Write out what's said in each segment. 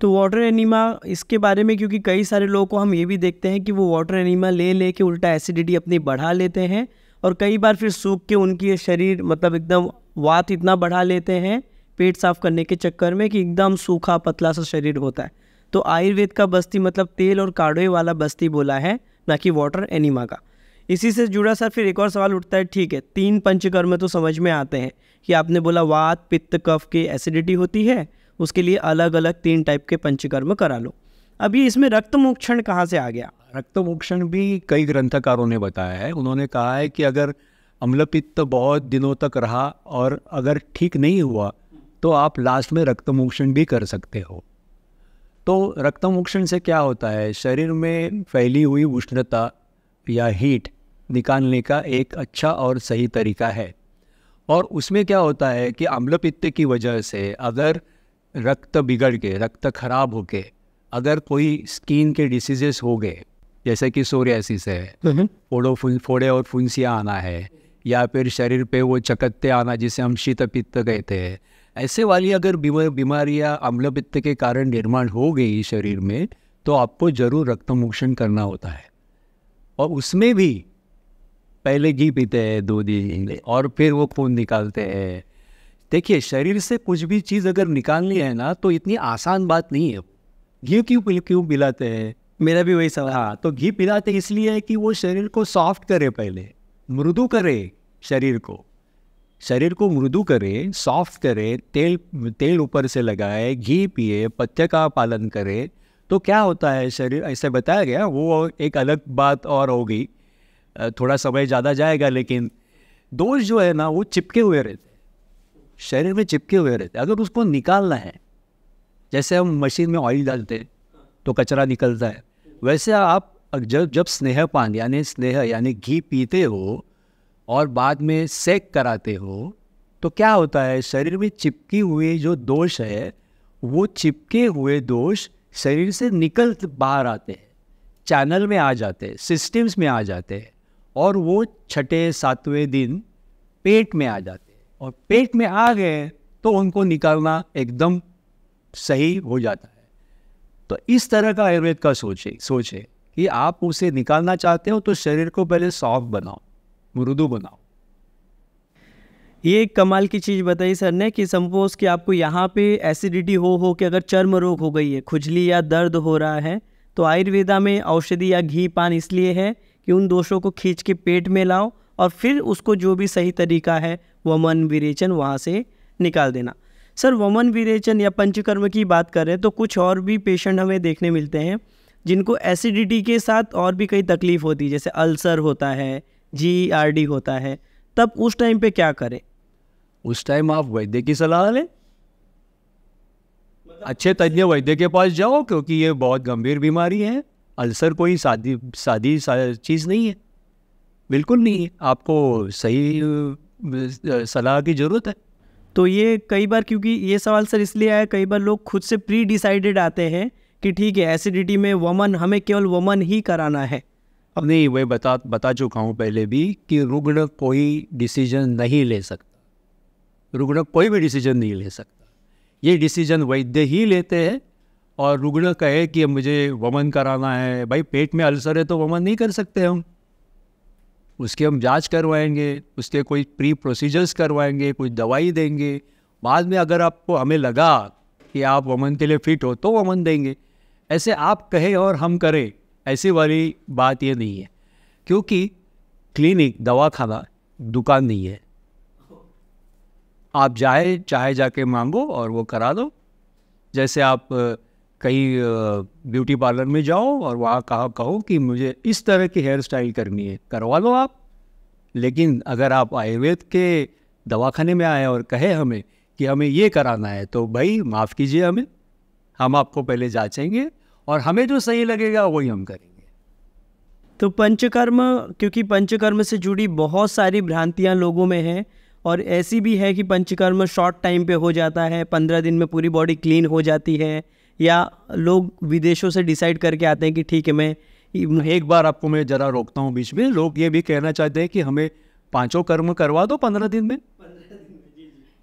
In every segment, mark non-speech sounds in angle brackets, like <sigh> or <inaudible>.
तो water enema इसके बारे में क्योंकि कई सारे लोगों को हम ये भी देखते हैं कि वो वाटर एनीमा ले ले के उल्टा एसिडिटी अपनी बढ़ा लेते हैं और कई बार फिर सूख के उनकी शरीर मतलब एकदम वात इतना बढ़ा लेते हैं पेट साफ करने के चक्कर में कि एकदम सूखा पतला सा शरीर होता है तो आयुर्वेद का बस्ती मतलब तेल और काढ़े वाला बस्ती बोला है ना कि वाटर एनिमा का इसी से जुड़ा सर फिर एक और सवाल उठता है ठीक है तीन पंचकर्म तो समझ में आते हैं कि आपने बोला वात पित्त कफ की एसिडिटी होती है उसके लिए अलग अलग तीन टाइप के पंचकर्म करा लो अभी इसमें रक्त मोक्षण कहाँ से आ गया रक्त मोक्षण भी कई ग्रंथकारों ने बताया है उन्होंने कहा है कि अगर अम्लपित्त बहुत दिनों तक रहा और अगर ठीक नहीं हुआ तो आप लास्ट में रक्तमोक्षण भी कर सकते हो तो रक्तमोक्षण से क्या होता है शरीर में फैली हुई उष्णता या हीट निकालने का एक अच्छा और सही तरीका है और उसमें क्या होता है कि अम्लपित्त की वजह से अगर रक्त बिगड़ के रक्त खराब होके अगर कोई स्किन के डिसीजेस हो गए जैसे कि सोरियासिस है हम्म। फोड़ो फुल फोड़े और फुंसियाँ आना है या फिर शरीर पे वो चकत्ते आना जिसे हम शीत पित्त कहते हैं ऐसे वाली अगर बीमारियाँ अम्ल पित्त के कारण निर्माण हो गई शरीर में तो आपको जरूर रक्तमोक्षण करना होता है और उसमें भी पहले घी पीते हैं दो दिन और फिर वो खून निकालते हैं देखिए शरीर से कुछ भी चीज़ अगर निकालनी है ना तो इतनी आसान बात नहीं है घी क्यों क्यों पिलाते हैं मेरा भी वही सवाल हाँ तो घी पिलाते इसलिए है कि वो शरीर को सॉफ्ट करे पहले मृदु करे शरीर को शरीर को मृदु करे सॉफ्ट करे तेल तेल ऊपर से लगाए घी पिए पथ्य का पालन करे तो क्या होता है शरीर ऐसे बताया गया वो एक अलग बात और होगी थोड़ा समय ज़्यादा जाएगा लेकिन दोष जो है ना वो चिपके हुए रहते शरीर में चिपके हुए रहते हैं अगर उसको निकालना है जैसे हम मशीन में ऑयल डालते हैं तो कचरा निकलता है वैसे आप जब जब स्नेह पान यानी स्नेह यानी घी पीते हो और बाद में सेक कराते हो तो क्या होता है शरीर में चिपकी हुए जो दोष है वो चिपके हुए दोष शरीर से निकल बाहर आते हैं चैनल में आ जाते हैं सिस्टम्स में आ जाते हैं और वो छठे सातवें दिन पेट में आ जाते और पेट में आ गए तो उनको निकालना एकदम सही हो जाता है तो इस तरह का आयुर्वेद का सोचे सोचे कि आप उसे निकालना चाहते हो तो शरीर को पहले सॉफ्ट बनाओ मृदु बनाओ ये एक कमाल की चीज़ बताई सर ने कि सम्पोज कि आपको यहाँ पे एसिडिटी हो हो के अगर चर्म रोग हो गई है खुजली या दर्द हो रहा है तो आयुर्वेदा में औषधि या घी पान इसलिए है कि उन दोषों को खींच के पेट में लाओ और फिर उसको जो भी सही तरीका है वमन विरेचन वहाँ से निकाल देना सर वमन विरेचन या पंचकर्म की बात करें तो कुछ और भी पेशेंट हमें देखने मिलते हैं जिनको एसिडिटी के साथ और भी कई तकलीफ़ होती है जैसे अल्सर होता है जी आर डी होता है तब उस टाइम पे क्या करें उस टाइम आप वैद्य की सलाह लें अच्छे तज्ञ वैद्य के पास जाओ क्योंकि ये बहुत गंभीर बीमारी है अल्सर कोई सादी सादी, सादी चीज़ नहीं है बिल्कुल नहीं है आपको सही सलाह की ज़रूरत है तो ये कई बार क्योंकि ये सवाल सर इसलिए आया कई बार लोग खुद से प्री डिसाइडेड आते हैं कि ठीक है एसिडिटी में वमन हमें केवल वमन ही कराना है अब नहीं वह बता बता चुका हूँ पहले भी कि रुग्ण कोई डिसीजन नहीं ले सकता रुग्ण कोई भी डिसीजन नहीं ले सकता ये डिसीजन वैद्य ही लेते हैं और रुग्ण कहे कि मुझे वमन कराना है भाई पेट में अल्सर है तो वमन नहीं कर सकते हम उसकी हम जांच करवाएंगे उसके कोई प्री प्रोसीजर्स करवाएंगे कोई दवाई देंगे बाद में अगर आपको हमें लगा कि आप वमन के लिए फिट हो तो वमन देंगे ऐसे आप कहें और हम करें ऐसी वाली बात ये नहीं है क्योंकि क्लिनिक दवाखाना दुकान नहीं है आप जाए चाहे जाके मांगो और वो करा दो जैसे आप कई ब्यूटी पार्लर में जाओ और वहाँ कहा कहो कि मुझे इस तरह की हेयर स्टाइल करनी है करवा लो आप लेकिन अगर आप आयुर्वेद के दवाखाने में आए और कहे हमें कि हमें ये कराना है तो भाई माफ़ कीजिए हमें हम आपको पहले जाँचेंगे और हमें जो सही लगेगा वही हम करेंगे तो पंचकर्म क्योंकि पंचकर्म से जुड़ी बहुत सारी भ्रांतियाँ लोगों में हैं और ऐसी भी है कि पंचकर्म शॉर्ट टाइम पे हो जाता है पंद्रह दिन में पूरी बॉडी क्लीन हो जाती है या लोग विदेशों से डिसाइड करके आते हैं कि ठीक है मैं एक बार आपको मैं ज़रा रोकता हूँ बीच में लोग ये भी कहना चाहते हैं कि हमें पांचों कर्म करवा दो पंद्रह दिन में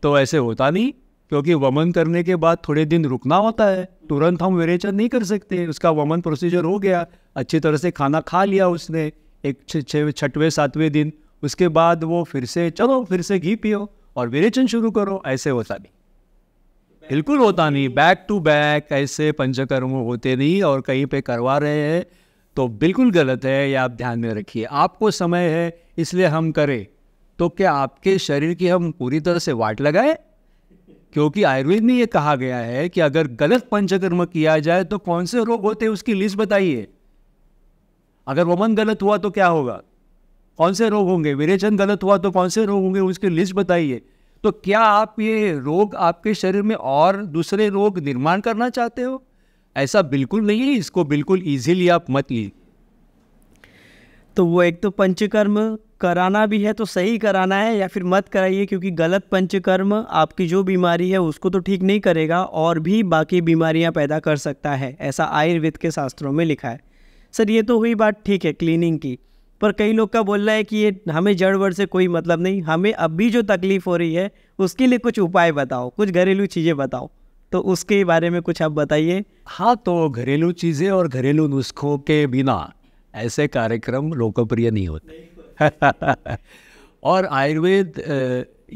तो ऐसे होता नहीं क्योंकि वमन करने के बाद थोड़े दिन रुकना होता है तुरंत हम विरेचन नहीं कर सकते उसका वमन प्रोसीजर हो गया अच्छी तरह से खाना खा लिया उसने एक छठवें सातवें दिन उसके बाद वो फिर से चलो फिर से घी पियो और विरेचन शुरू करो ऐसे होता नहीं बिल्कुल होता नहीं बैक टू बैक ऐसे पंचकर्म होते नहीं और कहीं पे करवा रहे हैं तो बिल्कुल गलत है ये आप ध्यान में रखिए आपको समय है इसलिए हम करें तो क्या आपके शरीर की हम पूरी तरह से वाट लगाए क्योंकि आयुर्वेद में ये कहा गया है कि अगर गलत पंचकर्म किया जाए तो कौन से रोग होते हैं उसकी लिस्ट बताइए अगर वमन गलत हुआ तो क्या होगा कौन से रोग होंगे विरेचन गलत हुआ तो कौन से रोग होंगे उसकी लिस्ट बताइए तो क्या आप ये रोग आपके शरीर में और दूसरे रोग निर्माण करना चाहते हो ऐसा बिल्कुल नहीं है इसको बिल्कुल ईजिली आप मत लीजिए तो वो एक तो पंचकर्म कराना भी है तो सही कराना है या फिर मत कराइए क्योंकि गलत पंचकर्म आपकी जो बीमारी है उसको तो ठीक नहीं करेगा और भी बाकी बीमारियां पैदा कर सकता है ऐसा आयुर्वेद के शास्त्रों में लिखा है सर ये तो हुई बात ठीक है क्लीनिंग की पर कई लोग का बोलना है कि ये हमें जड़ वड़ से कोई मतलब नहीं हमें अभी जो तकलीफ़ हो रही है उसके लिए कुछ उपाय बताओ कुछ घरेलू चीज़ें बताओ तो उसके बारे में कुछ आप बताइए हाँ तो घरेलू चीज़ें और घरेलू नुस्खों के बिना ऐसे कार्यक्रम लोकप्रिय नहीं होते <laughs> और आयुर्वेद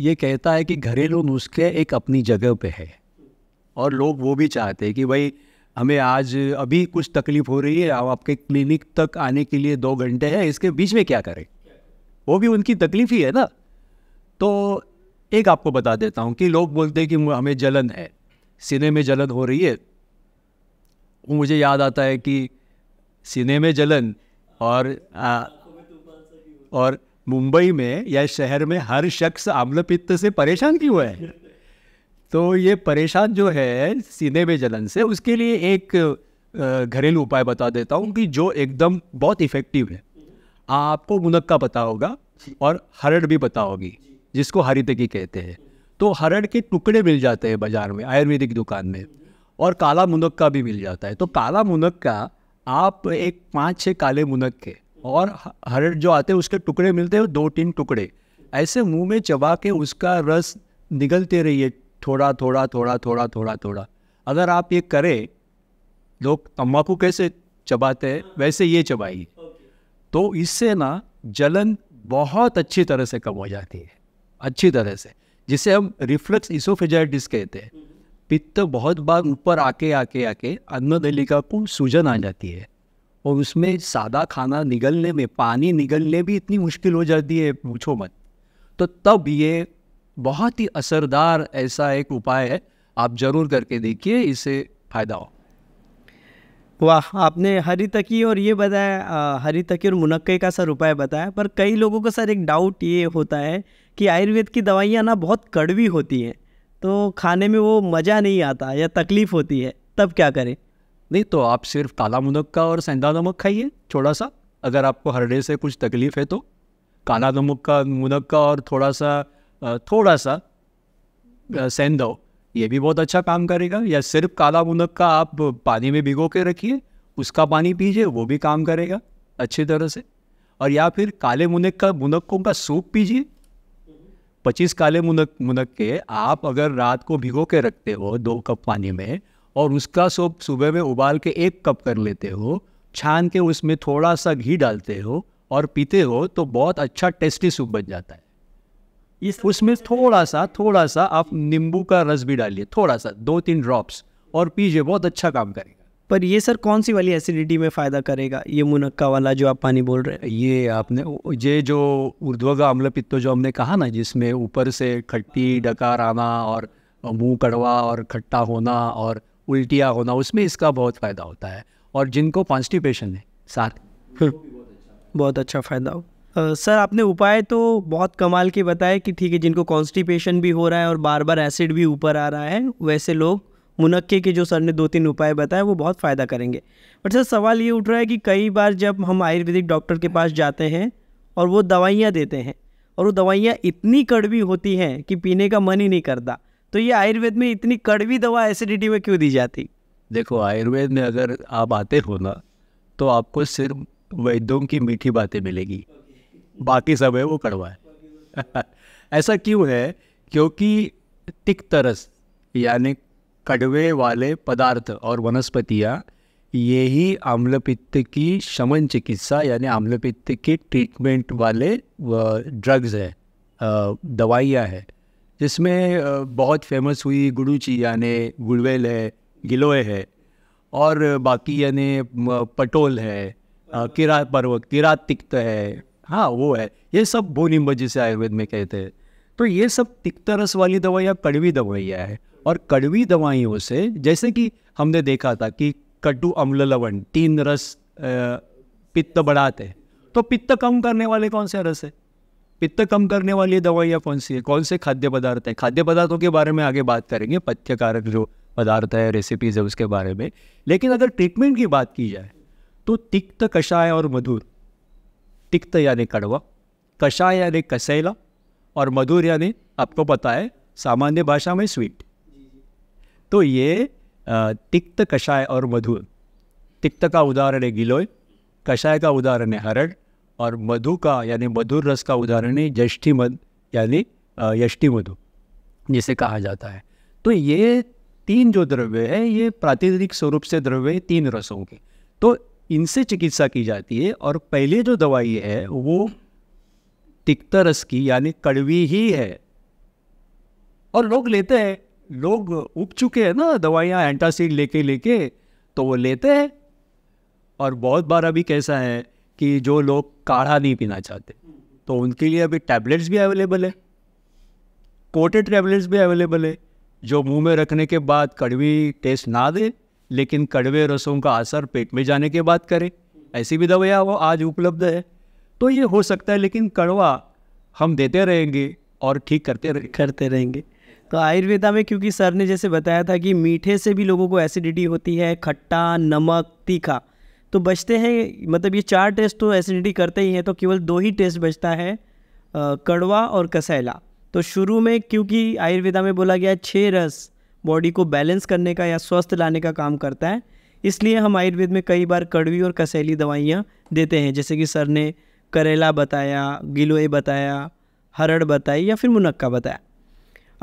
ये कहता है कि घरेलू नुस्खे एक अपनी जगह पे है और लोग वो भी चाहते हैं कि भाई हमें आज अभी कुछ तकलीफ हो रही है आपके क्लिनिक तक आने के लिए दो घंटे हैं इसके बीच में क्या करें वो भी उनकी तकलीफ ही है ना तो एक आपको बता देता हूँ कि लोग बोलते हैं कि हमें जलन है सीने में जलन हो रही है वो मुझे याद आता है कि सीने में जलन और आ, और मुंबई में या शहर में हर शख्स आम्लपित्त से परेशान क्यों है तो ये परेशान जो है सीने में जलन से उसके लिए एक घरेलू उपाय बता देता हूँ कि जो एकदम बहुत इफ़ेक्टिव है आपको मुनक्का पता होगा और हरड़ भी पता होगी जिसको की कहते हैं तो हरड़ के टुकड़े मिल जाते हैं बाज़ार में आयुर्वेदिक दुकान में और काला मुनक्का भी मिल जाता है तो काला मुनक्का आप एक पाँच छः काले मुनक्के और हरड़ जो आते हैं उसके टुकड़े मिलते हैं दो तीन टुकड़े ऐसे मुंह में चबा के उसका रस निगलते रहिए थोड़ा थोड़ा थोड़ा थोड़ा थोड़ा थोड़ा अगर आप ये करें लोग तम्बाकू कैसे चबाते हैं वैसे ये चबाइए तो इससे ना जलन बहुत अच्छी तरह से कम हो जाती है अच्छी तरह से जिसे हम रिफ्लक्स इसोफेजाइटिस कहते हैं पित्त बहुत बार ऊपर आके आके आके अन्नदलिका को सूजन आ जाती है और उसमें सादा खाना निगलने में पानी निगलने भी इतनी मुश्किल हो जाती है पूछो मत तो तब ये बहुत ही असरदार ऐसा एक उपाय है आप जरूर करके देखिए इसे फ़ायदा हो वाह आपने हरी तकी और ये बताया हरी तकी और मुनक्के का सर उपाय बताया पर कई लोगों का सर एक डाउट ये होता है कि आयुर्वेद की दवाइयाँ ना बहुत कड़वी होती हैं तो खाने में वो मज़ा नहीं आता या तकलीफ़ होती है तब क्या करें नहीं तो आप सिर्फ काला मुनक्का और सेंधा नमक खाइए थोड़ा सा अगर आपको हरडे से कुछ तकलीफ़ है तो काला नमक का मुनक्का और थोड़ा सा थोड़ा सा सेंधो ये भी बहुत अच्छा काम करेगा या सिर्फ काला मुनक का आप पानी में भिगो के रखिए उसका पानी पीजिए वो भी काम करेगा अच्छी तरह से और या फिर काले मुनक का मुनक्कों का सूप पीजिए पच्चीस काले मुनक मुनक के आप अगर रात को भिगो के रखते हो दो कप पानी में और उसका सूप सुबह में उबाल के एक कप कर लेते हो छान के उसमें थोड़ा सा घी डालते हो और पीते हो तो बहुत अच्छा टेस्टी सूप बन जाता है इस उसमें थोड़ा सा थोड़ा सा आप नींबू का रस भी डालिए थोड़ा सा दो तीन ड्रॉप्स और पीजिए बहुत अच्छा काम करेगा पर ये सर कौन सी वाली एसिडिटी में फ़ायदा करेगा ये मुनक्का वाला जो आप पानी बोल रहे हैं ये आपने ये जो ऊर्ध्वगा अम्ल पित्त जो हमने कहा ना जिसमें ऊपर से खट्टी डकार आना और मुंह कड़वा और खट्टा होना और उल्टिया होना उसमें इसका बहुत फ़ायदा होता है और जिनको कॉन्स्टिपेशन है साथ बहुत अच्छा फ़ायदा हो सर आपने उपाय तो बहुत कमाल के बताए कि ठीक है जिनको कॉन्स्टिपेशन भी हो रहा है और बार बार एसिड भी ऊपर आ रहा है वैसे लोग मुनक्के के जो सर ने दो तीन उपाय बताए वो बहुत फ़ायदा करेंगे बट सर सवाल ये उठ रहा है कि कई बार जब हम आयुर्वेदिक डॉक्टर के पास जाते हैं और वो दवाइयाँ देते हैं और वो दवाइयाँ इतनी कड़वी होती हैं कि पीने का मन ही नहीं करता तो ये आयुर्वेद में इतनी कड़वी दवा एसिडिटी में क्यों दी जाती देखो आयुर्वेद में अगर आप आते हो ना तो आपको सिर्फ वैद्यों की मीठी बातें मिलेगी बाकी सब है वो कड़वा है <laughs> ऐसा क्यों है क्योंकि तिक्तरस यानी कड़वे वाले पदार्थ और वनस्पतियाँ यही आम्लपित्त की शमन चिकित्सा यानी आम्लपित्त के ट्रीटमेंट वाले ड्रग्स है दवाइयाँ हैं जिसमें बहुत फेमस हुई गुड़ूची यानी गुड़वेल है गिलोय है और बाकी यानी पटोल है किरा पर्वत किरा तिक्त है हाँ वो है ये सब बोनिम्ब जिसे आयुर्वेद में कहते हैं तो ये सब तिक्ता रस वाली दवाइयाँ कड़वी दवाइयाँ हैं और कड़वी दवाइयों से जैसे कि हमने देखा था कि कटु अम्ल लवण तीन रस पित्त बढ़ाते हैं तो पित्त कम करने वाले कौन से रस है पित्त कम करने वाली दवाइयाँ कौन सी है कौन से खाद्य पदार्थ हैं खाद्य पदार्थों के बारे में आगे बात करेंगे पथ्यकारक जो पदार्थ है रेसिपीज है उसके बारे में लेकिन अगर ट्रीटमेंट की बात की जाए तो तिक्त कषाय और मधुर तिक्त यानी कड़वा कषाय यानी कसैला और मधुर यानी आपको पता है सामान्य भाषा में स्वीट तो ये तिक्त कषाय और मधुर तिक्त का उदाहरण है गिलोय कषाय का उदाहरण है हरड़ और मधु का यानी मधुर रस का उदाहरण है जष्ठी मध यानी यष्टि मधु जिसे कहा जाता है तो ये तीन जो द्रव्य है ये प्रातिनिधिक स्वरूप से द्रव्य तीन रसों के तो इनसे चिकित्सा की जाती है और पहले जो दवाई है वो तिक्ता रस की यानी कड़वी ही है और लोग लेते हैं लोग उग चुके हैं ना दवाइयाँ एंटासिड लेके लेके तो वो लेते हैं और बहुत बार अभी कैसा है कि जो लोग काढ़ा नहीं पीना चाहते तो उनके लिए अभी टैबलेट्स भी अवेलेबल है कोटेड टैबलेट्स भी अवेलेबल है जो मुंह में रखने के बाद कड़वी टेस्ट ना दे लेकिन कड़वे रसों का असर पेट में जाने के बाद करे ऐसी भी दवाया वो आज उपलब्ध है तो ये हो सकता है लेकिन कड़वा हम देते रहेंगे और ठीक करते रहे। करते रहेंगे तो आयुर्वेदा में क्योंकि सर ने जैसे बताया था कि मीठे से भी लोगों को एसिडिटी होती है खट्टा नमक तीखा तो बचते हैं मतलब ये चार टेस्ट तो एसिडिटी करते ही हैं तो केवल दो ही टेस्ट बचता है कड़वा और कसैला तो शुरू में क्योंकि आयुर्वेदा में बोला गया छः रस बॉडी को बैलेंस करने का या स्वस्थ लाने का काम करता है इसलिए हम आयुर्वेद में कई बार कड़वी और कसैली दवाइयाँ देते हैं जैसे कि सर ने करेला बताया गिलोय बताया हरड़ बताई या फिर मुनक्का बताया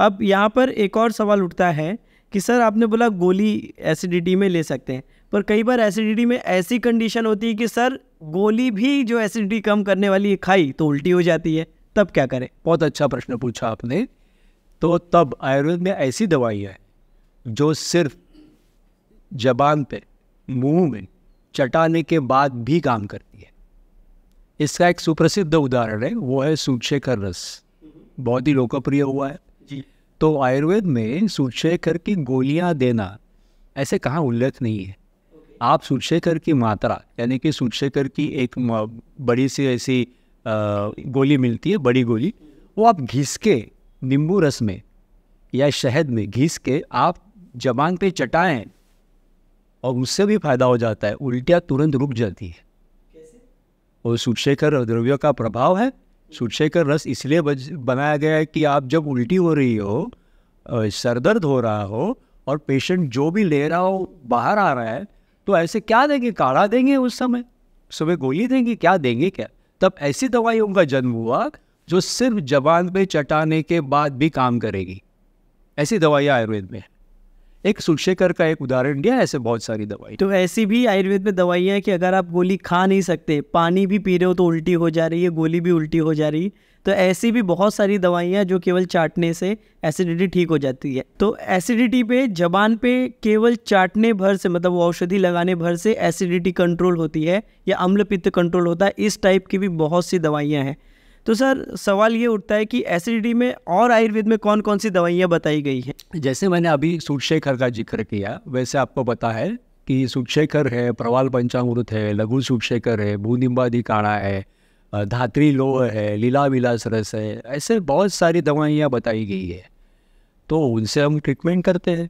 अब यहाँ पर एक और सवाल उठता है कि सर आपने बोला गोली एसिडिटी में ले सकते हैं पर कई बार एसिडिटी में ऐसी कंडीशन होती है कि सर गोली भी जो एसिडिटी कम करने वाली है खाई तो उल्टी हो जाती है तब क्या करें बहुत अच्छा प्रश्न पूछा आपने तो तब आयुर्वेद में ऐसी दवाई है जो सिर्फ जबान पे मुंह में चटाने के बाद भी काम करती है इसका एक सुप्रसिद्ध उदाहरण है वो है सूक्षेखर रस बहुत ही लोकप्रिय हुआ है जी तो आयुर्वेद में सूक्षेखर की गोलियां देना ऐसे कहाँ उल्लेख नहीं है आप सूक्षेखर की मात्रा यानी कि सूक्षेखर की एक बड़ी सी ऐसी गोली मिलती है बड़ी गोली वो आप घिस के नींबू रस में या शहद में घिस के आप जबान पे चटाएं और उससे भी फायदा हो जाता है उल्टियाँ तुरंत रुक जाती है और सूर्यशेखर द्रव्य का प्रभाव है सूर्यशेखर रस इसलिए बनाया गया है कि आप जब उल्टी हो रही हो सर दर्द हो रहा हो और पेशेंट जो भी ले रहा हो बाहर आ रहा है तो ऐसे क्या देंगे काढ़ा देंगे उस समय सुबह गोली देंगे क्या देंगे क्या तब ऐसी दवाई का जन्म हुआ जो सिर्फ जबान पे चटाने के बाद भी काम करेगी ऐसी दवाइयाँ आयुर्वेद में है एक सुशेकर का एक उदाहरण दिया ऐसे बहुत सारी दवाई तो ऐसी भी आयुर्वेद में दवाइयाँ हैं कि अगर आप गोली खा नहीं सकते पानी भी पी रहे हो तो उल्टी हो जा रही है गोली भी उल्टी हो जा रही है तो ऐसी भी बहुत सारी दवाइयाँ जो केवल चाटने से एसिडिटी ठीक हो जाती है तो एसिडिटी पे जबान पे केवल चाटने भर से मतलब वो औषधि लगाने भर से एसिडिटी कंट्रोल होती है या अम्ल पित्त कंट्रोल होता है इस टाइप की भी बहुत सी दवाइयाँ हैं तो सर सवाल ये उठता है कि एसिडिटी में और आयुर्वेद में कौन कौन सी दवाइयाँ बताई गई हैं जैसे मैंने अभी सूटशेखर का जिक्र किया वैसे आपको पता है कि सूर्यशेखर है प्रवाल पंचामृत है लघु सूर्यशेखर है भूनिम्बादी काढ़ा है धात्री लोह है लीला विलास रस है ऐसे बहुत सारी दवाइयाँ बताई गई है तो उनसे हम ट्रीटमेंट करते हैं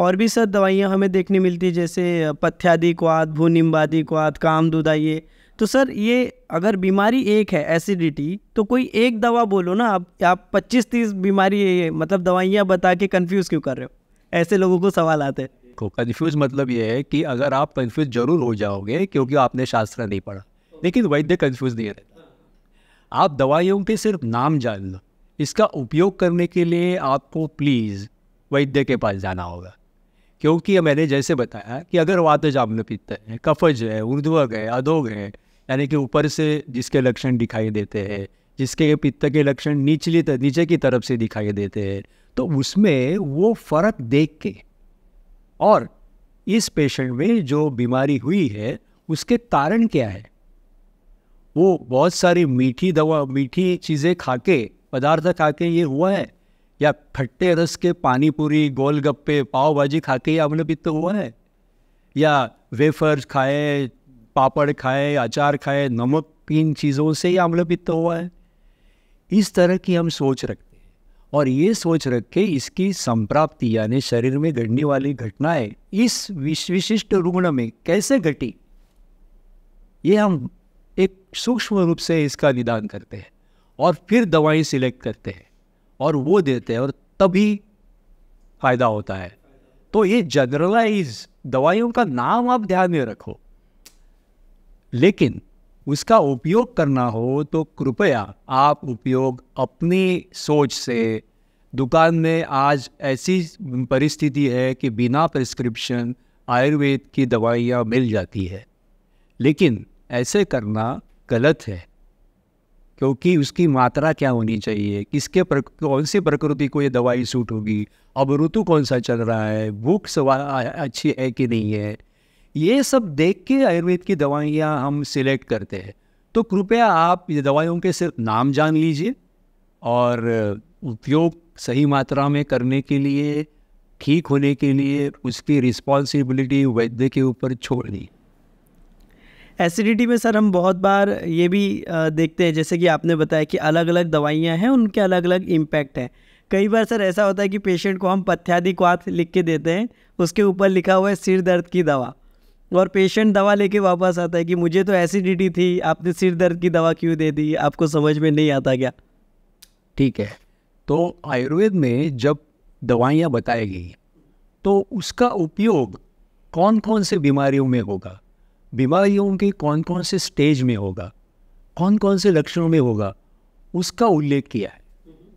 और भी सर दवाइयाँ हमें देखने मिलती है जैसे पथ्यादि क्वाद भूनिम्बादि क्वाद कामदुदा ये तो सर ये अगर बीमारी एक है एसिडिटी तो कोई एक दवा बोलो ना आप आप पच्चीस तीस बीमारी है मतलब दवाइयाँ बता के कन्फ्यूज़ क्यों कर रहे हो ऐसे लोगों को सवाल आते हैं को कन्फ्यूज मतलब ये है कि अगर आप कन्फ्यूज जरूर हो जाओगे क्योंकि आपने शास्त्र नहीं पढ़ा लेकिन वैद्य कन्फ्यूज नहीं रहता आप दवाइयों के सिर्फ नाम जान लो इसका उपयोग करने के लिए आपको प्लीज़ वैद्य के पास जाना होगा क्योंकि मैंने जैसे बताया कि अगर वातज आपने पीते है कफज है उर्धवक है अधोग है यानी कि ऊपर से जिसके लक्षण दिखाई देते हैं जिसके पित्त के लक्षण निचली तर, नीचे की तरफ से दिखाई देते हैं तो उसमें वो फर्क देख के और इस पेशेंट में जो बीमारी हुई है उसके कारण क्या है वो बहुत सारी मीठी दवा मीठी चीज़ें खा के पदार्थ खा के ये हुआ है या खट्टे रस के पानी पूरी गोलगप्पे पाव भाजी खा के ये पित्त हुआ है या वेफर्स खाए पापड़ खाए अचार खाए नमक इन चीज़ों से ही आम्लपित्त हुआ है इस तरह की हम सोच रखते हैं और ये सोच रख के इसकी संप्राप्ति यानी शरीर में घटने वाली घटनाएं इस विशिष्ट रुग्ण में कैसे घटी ये हम एक सूक्ष्म रूप से इसका निदान करते हैं और फिर दवाई सिलेक्ट करते हैं और वो देते हैं और तभी फ़ायदा होता है तो ये जनरलाइज दवाइयों का नाम आप ध्यान में रखो लेकिन उसका उपयोग करना हो तो कृपया आप उपयोग अपनी सोच से दुकान में आज ऐसी परिस्थिति है कि बिना प्रिस्क्रिप्शन आयुर्वेद की दवाइयाँ मिल जाती है लेकिन ऐसे करना गलत है क्योंकि उसकी मात्रा क्या होनी चाहिए किसके प्र, कौन सी प्रकृति को ये दवाई सूट होगी अब ऋतु कौन सा चल रहा है भूख अच्छी है कि नहीं है ये सब देख के आयुर्वेद की दवाइयाँ हम सिलेक्ट करते हैं तो कृपया आप ये दवाइयों के सिर्फ नाम जान लीजिए और उपयोग सही मात्रा में करने के लिए ठीक होने के लिए उसकी रिस्पॉन्सिबिलिटी वैद्य के ऊपर छोड़ दी एसिडिटी में सर हम बहुत बार ये भी देखते हैं जैसे कि आपने बताया कि अलग अलग दवाइयाँ हैं उनके अलग अलग इम्पैक्ट हैं कई बार सर ऐसा होता है कि पेशेंट को हम पथ्यादि क्वाथ लिख के देते हैं उसके ऊपर लिखा हुआ है सिर दर्द की दवा और पेशेंट दवा लेके वापस आता है कि मुझे तो एसिडिटी थी आपने सिर दर्द की दवा क्यों दे दी आपको समझ में नहीं आता क्या ठीक है तो आयुर्वेद में जब दवाइयाँ बताई गई तो उसका उपयोग कौन कौन से बीमारियों में होगा बीमारियों के कौन कौन से स्टेज में होगा कौन कौन से लक्षणों में होगा उसका उल्लेख किया है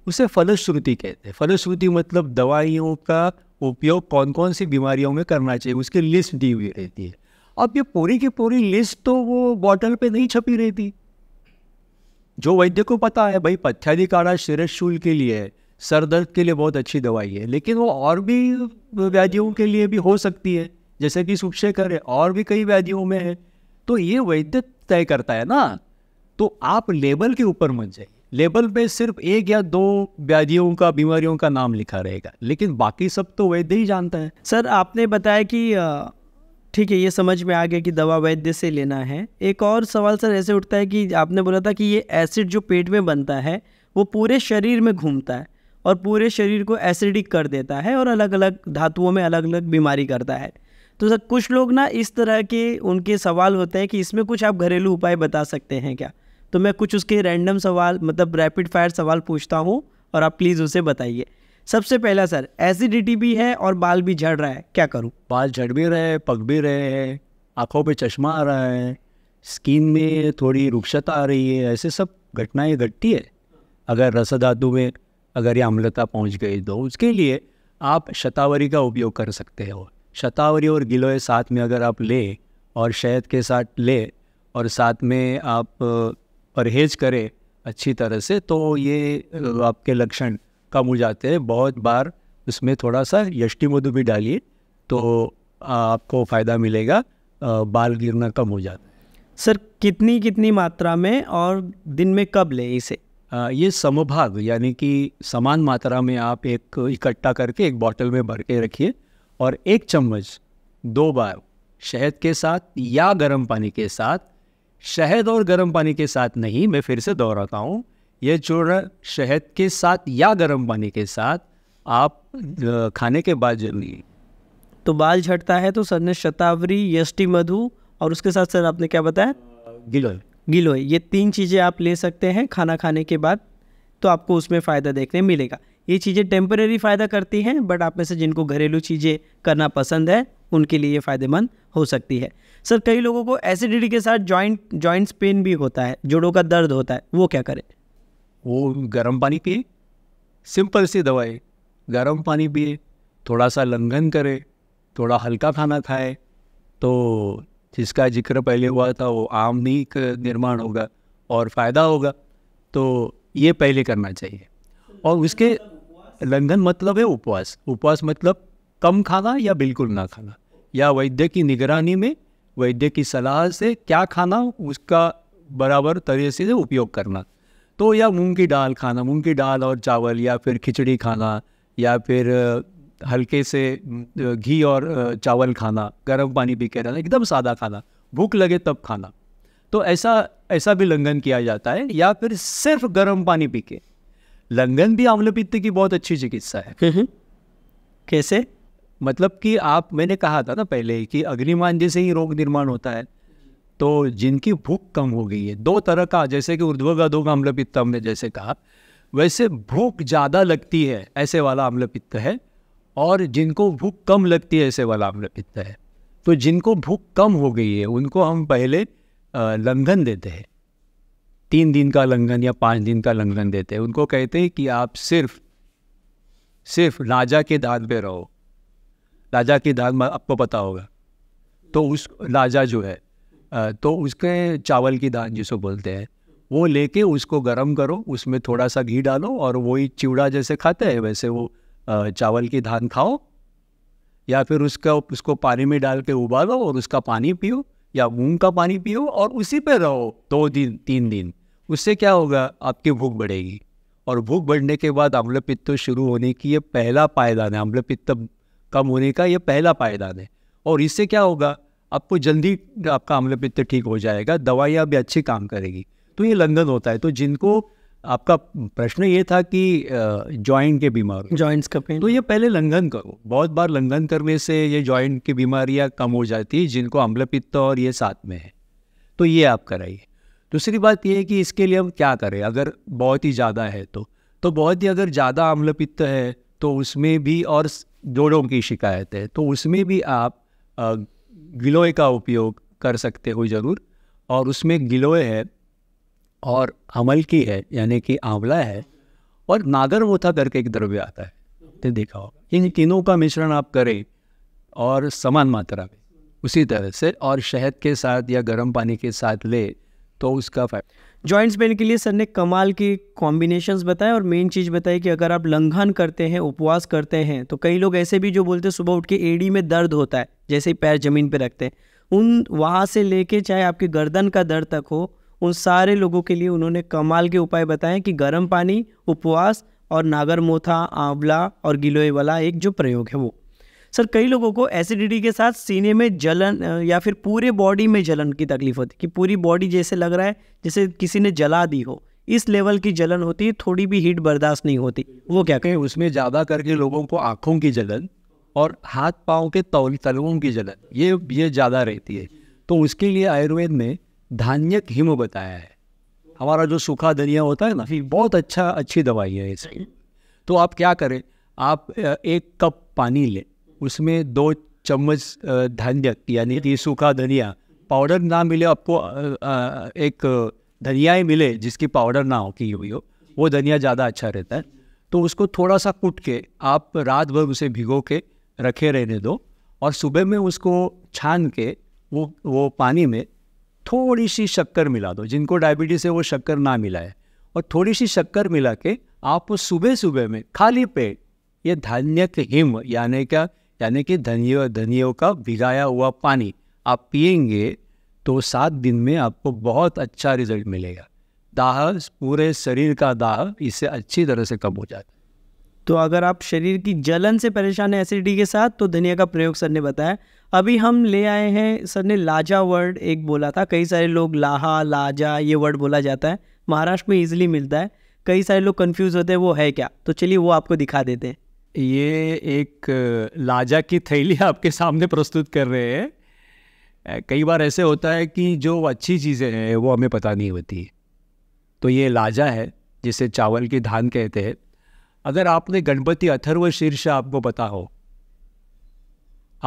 उसे फलश्रुति कहते हैं फलश्रुति मतलब दवाइयों का उपयोग कौन कौन सी बीमारियों में करना चाहिए उसकी लिस्ट दी हुई रहती है अब ये पूरी की पूरी लिस्ट तो वो बॉटल पे नहीं छपी रहती जो वैद्य को पता है भाई पथ्याधिकारा शिरशूल के लिए सर दर्द के लिए बहुत अच्छी दवाई है लेकिन वो और भी व्याधियों के लिए भी हो सकती है जैसे कि सुक्षय करे और भी कई व्याधियों में है तो ये वैद्य तय करता है ना तो आप लेबल के ऊपर मत जाइए लेबल पे सिर्फ एक या दो व्याधियों का बीमारियों का नाम लिखा रहेगा लेकिन बाकी सब तो वैद्य ही जानता है सर आपने बताया कि ठीक है ये समझ में आ गया कि दवा वैद्य से लेना है एक और सवाल सर ऐसे उठता है कि आपने बोला था कि ये एसिड जो पेट में बनता है वो पूरे शरीर में घूमता है और पूरे शरीर को एसिडिक कर देता है और अलग अलग धातुओं में अलग अलग बीमारी करता है तो सर कुछ लोग ना इस तरह के उनके सवाल होते हैं कि इसमें कुछ आप घरेलू उपाय बता सकते हैं क्या तो मैं कुछ उसके रैंडम सवाल मतलब रैपिड फायर सवाल पूछता हूँ और आप प्लीज़ उसे बताइए सबसे पहला सर एसिडिटी भी है और बाल भी झड़ रहा है क्या करूँ बाल झड़ भी रहे पक भी रहे हैं आँखों पे चश्मा आ रहा है स्किन में थोड़ी रुक्षता आ रही है ऐसे सब घटनाएं घटती है अगर रसदातु में अगर ये अम्लता पहुंच गई तो उसके लिए आप शतावरी का उपयोग कर सकते हो शतावरी और गिलोय साथ में अगर आप ले और शहद के साथ ले और साथ में आप परहेज करें अच्छी तरह से तो ये आपके लक्षण कम हो जाते हैं बहुत बार उसमें थोड़ा सा यष्टि मधु भी डालिए तो आपको फ़ायदा मिलेगा बाल गिरना कम हो जाता है सर कितनी कितनी मात्रा में और दिन में कब लें इसे आ, ये समभाग यानी कि समान मात्रा में आप एक इकट्ठा करके एक बॉटल में भर के रखिए और एक चम्मच दो बार शहद के साथ या गर्म पानी के साथ शहद और गर्म पानी के साथ नहीं मैं फिर से दोहराता हूँ यह चूर्ण शहद के साथ या गर्म पानी के साथ आप खाने के बाद जरूरी तो बाल झड़ता है तो सर ने शतावरी यष्टि मधु और उसके साथ सर आपने क्या बताया गिलोय गिलोय ये तीन चीज़ें आप ले सकते हैं खाना खाने के बाद तो आपको उसमें फ़ायदा देखने मिलेगा ये चीज़ें टेम्परेरी फ़ायदा करती हैं बट आप में से जिनको घरेलू चीज़ें करना पसंद है उनके लिए ये फ़ायदेमंद हो सकती है सर कई लोगों को एसिडिटी के साथ जॉइंट जॉइंट्स पेन भी होता है जोड़ों का दर्द होता है वो क्या करें वो गर्म पानी पिए सिंपल सी दवाई गर्म पानी पिए थोड़ा सा लंघन करे थोड़ा हल्का खाना खाए तो जिसका जिक्र पहले हुआ था वो आम का निर्माण होगा और फ़ायदा होगा तो ये पहले करना चाहिए और उसके लंघन मतलब है उपवास उपवास मतलब कम खाना या बिल्कुल ना खाना या वैद्य की निगरानी में वैद्य की सलाह से क्या खाना उसका बराबर तरीके से उपयोग करना तो या मूंग की दाल खाना मूंग की दाल और चावल या फिर खिचड़ी खाना या फिर हल्के से घी और चावल खाना गर्म पानी पी के रहना एकदम सादा खाना भूख लगे तब खाना तो ऐसा ऐसा भी लंघन किया जाता है या फिर सिर्फ गर्म पानी पी के लंघन भी आम्लपित्त की बहुत अच्छी चिकित्सा है हम्म, हम्म। कैसे मतलब कि आप मैंने कहा था ना पहले कि अग्निमान जैसे ही रोग निर्माण होता है तो जिनकी भूख कम हो गई है दो तरह का जैसे कि ऊर्ध्वगाधो का अम्ल पित्त हमने जैसे कहा वैसे भूख ज़्यादा लगती है ऐसे वाला अम्ल पित्त है और जिनको भूख कम लगती है ऐसे वाला अम्ल पित्त है तो जिनको भूख कम हो गई है उनको हम पहले लंघन देते हैं तीन दिन का लंघन या पाँच दिन का लंघन देते हैं उनको कहते हैं कि आप सिर्फ सिर्फ राजा के दाद पे रहो राजा की दाद आपको पता होगा तो उस राजा जो है तो उसके चावल की दान जिसको बोलते हैं वो लेके उसको गर्म करो उसमें थोड़ा सा घी डालो और वही चिवड़ा जैसे खाते हैं वैसे वो चावल की धान खाओ या फिर उसका उसको पानी में डाल के उबालो और उसका पानी पियो या मूंग का पानी पियो और उसी पे रहो दो दिन तीन दिन उससे क्या होगा आपकी भूख बढ़ेगी और भूख बढ़ने के बाद पित्त तो शुरू होने की ये पहला पायदान है पित्त कम होने का ये पहला पायदान है और इससे क्या होगा आपको जल्दी आपका अम्ल पित्त ठीक हो जाएगा दवाइयाँ भी अच्छी काम करेगी तो ये लंघन होता है तो जिनको आपका प्रश्न ये था कि जॉइंट के बीमार जॉइंट्स का पेन तो ये पहले लंघन करो बहुत बार लंघन करने से ये जॉइंट की बीमारियाँ कम हो जाती है जिनको पित्त और ये साथ में है तो ये आप कराइए दूसरी बात ये है कि इसके लिए हम क्या करें अगर बहुत ही ज़्यादा है तो तो बहुत ही अगर ज़्यादा पित्त है तो उसमें भी और जोड़ों की शिकायत है तो उसमें भी आप गिलोय का उपयोग कर सकते हो ज़रूर और उसमें गिलोय है और अमल की है यानी कि आंवला है और नागर मोथा करके एक द्रव्य आता है तो देखा हो इन तीनों का मिश्रण आप करें और समान मात्रा में उसी तरह से और शहद के साथ या गर्म पानी के साथ ले तो उसका फायदा जॉइंट्स पेन के लिए सर ने कमाल की कॉम्बिनेशंस बताए और मेन चीज़ बताई कि अगर आप लंघन करते हैं उपवास करते हैं तो कई लोग ऐसे भी जो बोलते हैं सुबह उठ के एडी में दर्द होता है जैसे ही पैर ज़मीन पर रखते हैं उन वहाँ से लेके चाहे आपके गर्दन का दर्द तक हो उन सारे लोगों के लिए उन्होंने कमाल के उपाय बताए कि गर्म पानी उपवास और नागर मोथा आंवला और गिलोय वाला एक जो प्रयोग है वो सर कई लोगों को एसिडिटी के साथ सीने में जलन या फिर पूरे बॉडी में जलन की तकलीफ होती है कि पूरी बॉडी जैसे लग रहा है जैसे किसी ने जला दी हो इस लेवल की जलन होती है थोड़ी भी हीट बर्दाश्त नहीं होती वो क्या कहें उसमें ज़्यादा करके लोगों को आँखों की जलन और हाथ पाँव के तौल तलवों की जलन ये ये ज़्यादा रहती है तो उसके लिए आयुर्वेद में धान्यक हिम बताया है हमारा जो सूखा धनिया होता है ना बहुत अच्छा अच्छी दवाई है इसकी तो आप क्या करें आप एक कप पानी लें उसमें दो चम्मच धनिया यानी कि सूखा धनिया पाउडर ना मिले आपको एक धनिया ही मिले जिसकी पाउडर ना हो की हुई हो वो धनिया ज़्यादा अच्छा रहता है तो उसको थोड़ा सा कुट के आप रात भर उसे भिगो के रखे रहने दो और सुबह में उसको छान के वो वो पानी में थोड़ी सी शक्कर मिला दो जिनको डायबिटीज़ है वो शक्कर ना मिलाए और थोड़ी सी शक्कर मिला के आप सुबह सुबह में खाली पेट ये धान्य हिम यानी क्या यानी कि धनियो धनियो का भिगाया हुआ पानी आप पियेंगे तो सात दिन में आपको बहुत अच्छा रिजल्ट मिलेगा दाह पूरे शरीर का दाह इससे अच्छी तरह से कम हो जाता है तो अगर आप शरीर की जलन से परेशान है एसिडिटी के साथ तो धनिया का प्रयोग सर ने बताया अभी हम ले आए हैं सर ने लाजा वर्ड एक बोला था कई सारे लोग लाहा लाजा ये वर्ड बोला जाता है महाराष्ट्र में इजिली मिलता है कई सारे लोग कन्फ्यूज होते हैं वो है क्या तो चलिए वो आपको दिखा देते हैं ये एक लाजा की थैली आपके सामने प्रस्तुत कर रहे हैं कई बार ऐसे होता है कि जो अच्छी चीज़ें हैं वो हमें पता नहीं होती तो ये लाजा है जिसे चावल की धान कहते हैं अगर आपने गणपति अथर्व शीर्ष आपको पता हो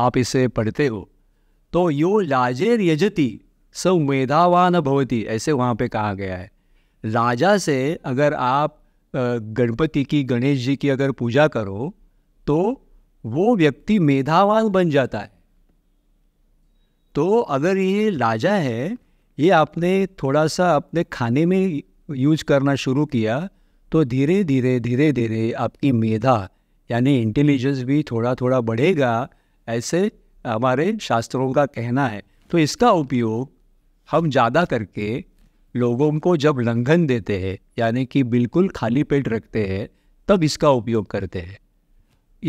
आप इसे पढ़ते हो तो यो लाजे यजति सब मेधावान भवती ऐसे वहाँ पे कहा गया है लाजा से अगर आप गणपति की गणेश जी की अगर पूजा करो तो वो व्यक्ति मेधावान बन जाता है तो अगर ये लाजा है ये आपने थोड़ा सा अपने खाने में यूज करना शुरू किया तो धीरे धीरे धीरे धीरे आपकी मेधा यानी इंटेलिजेंस भी थोड़ा थोड़ा बढ़ेगा ऐसे हमारे शास्त्रों का कहना है तो इसका उपयोग हम ज़्यादा करके लोगों को जब लंघन देते हैं यानी कि बिल्कुल खाली पेट रखते हैं तब इसका उपयोग करते हैं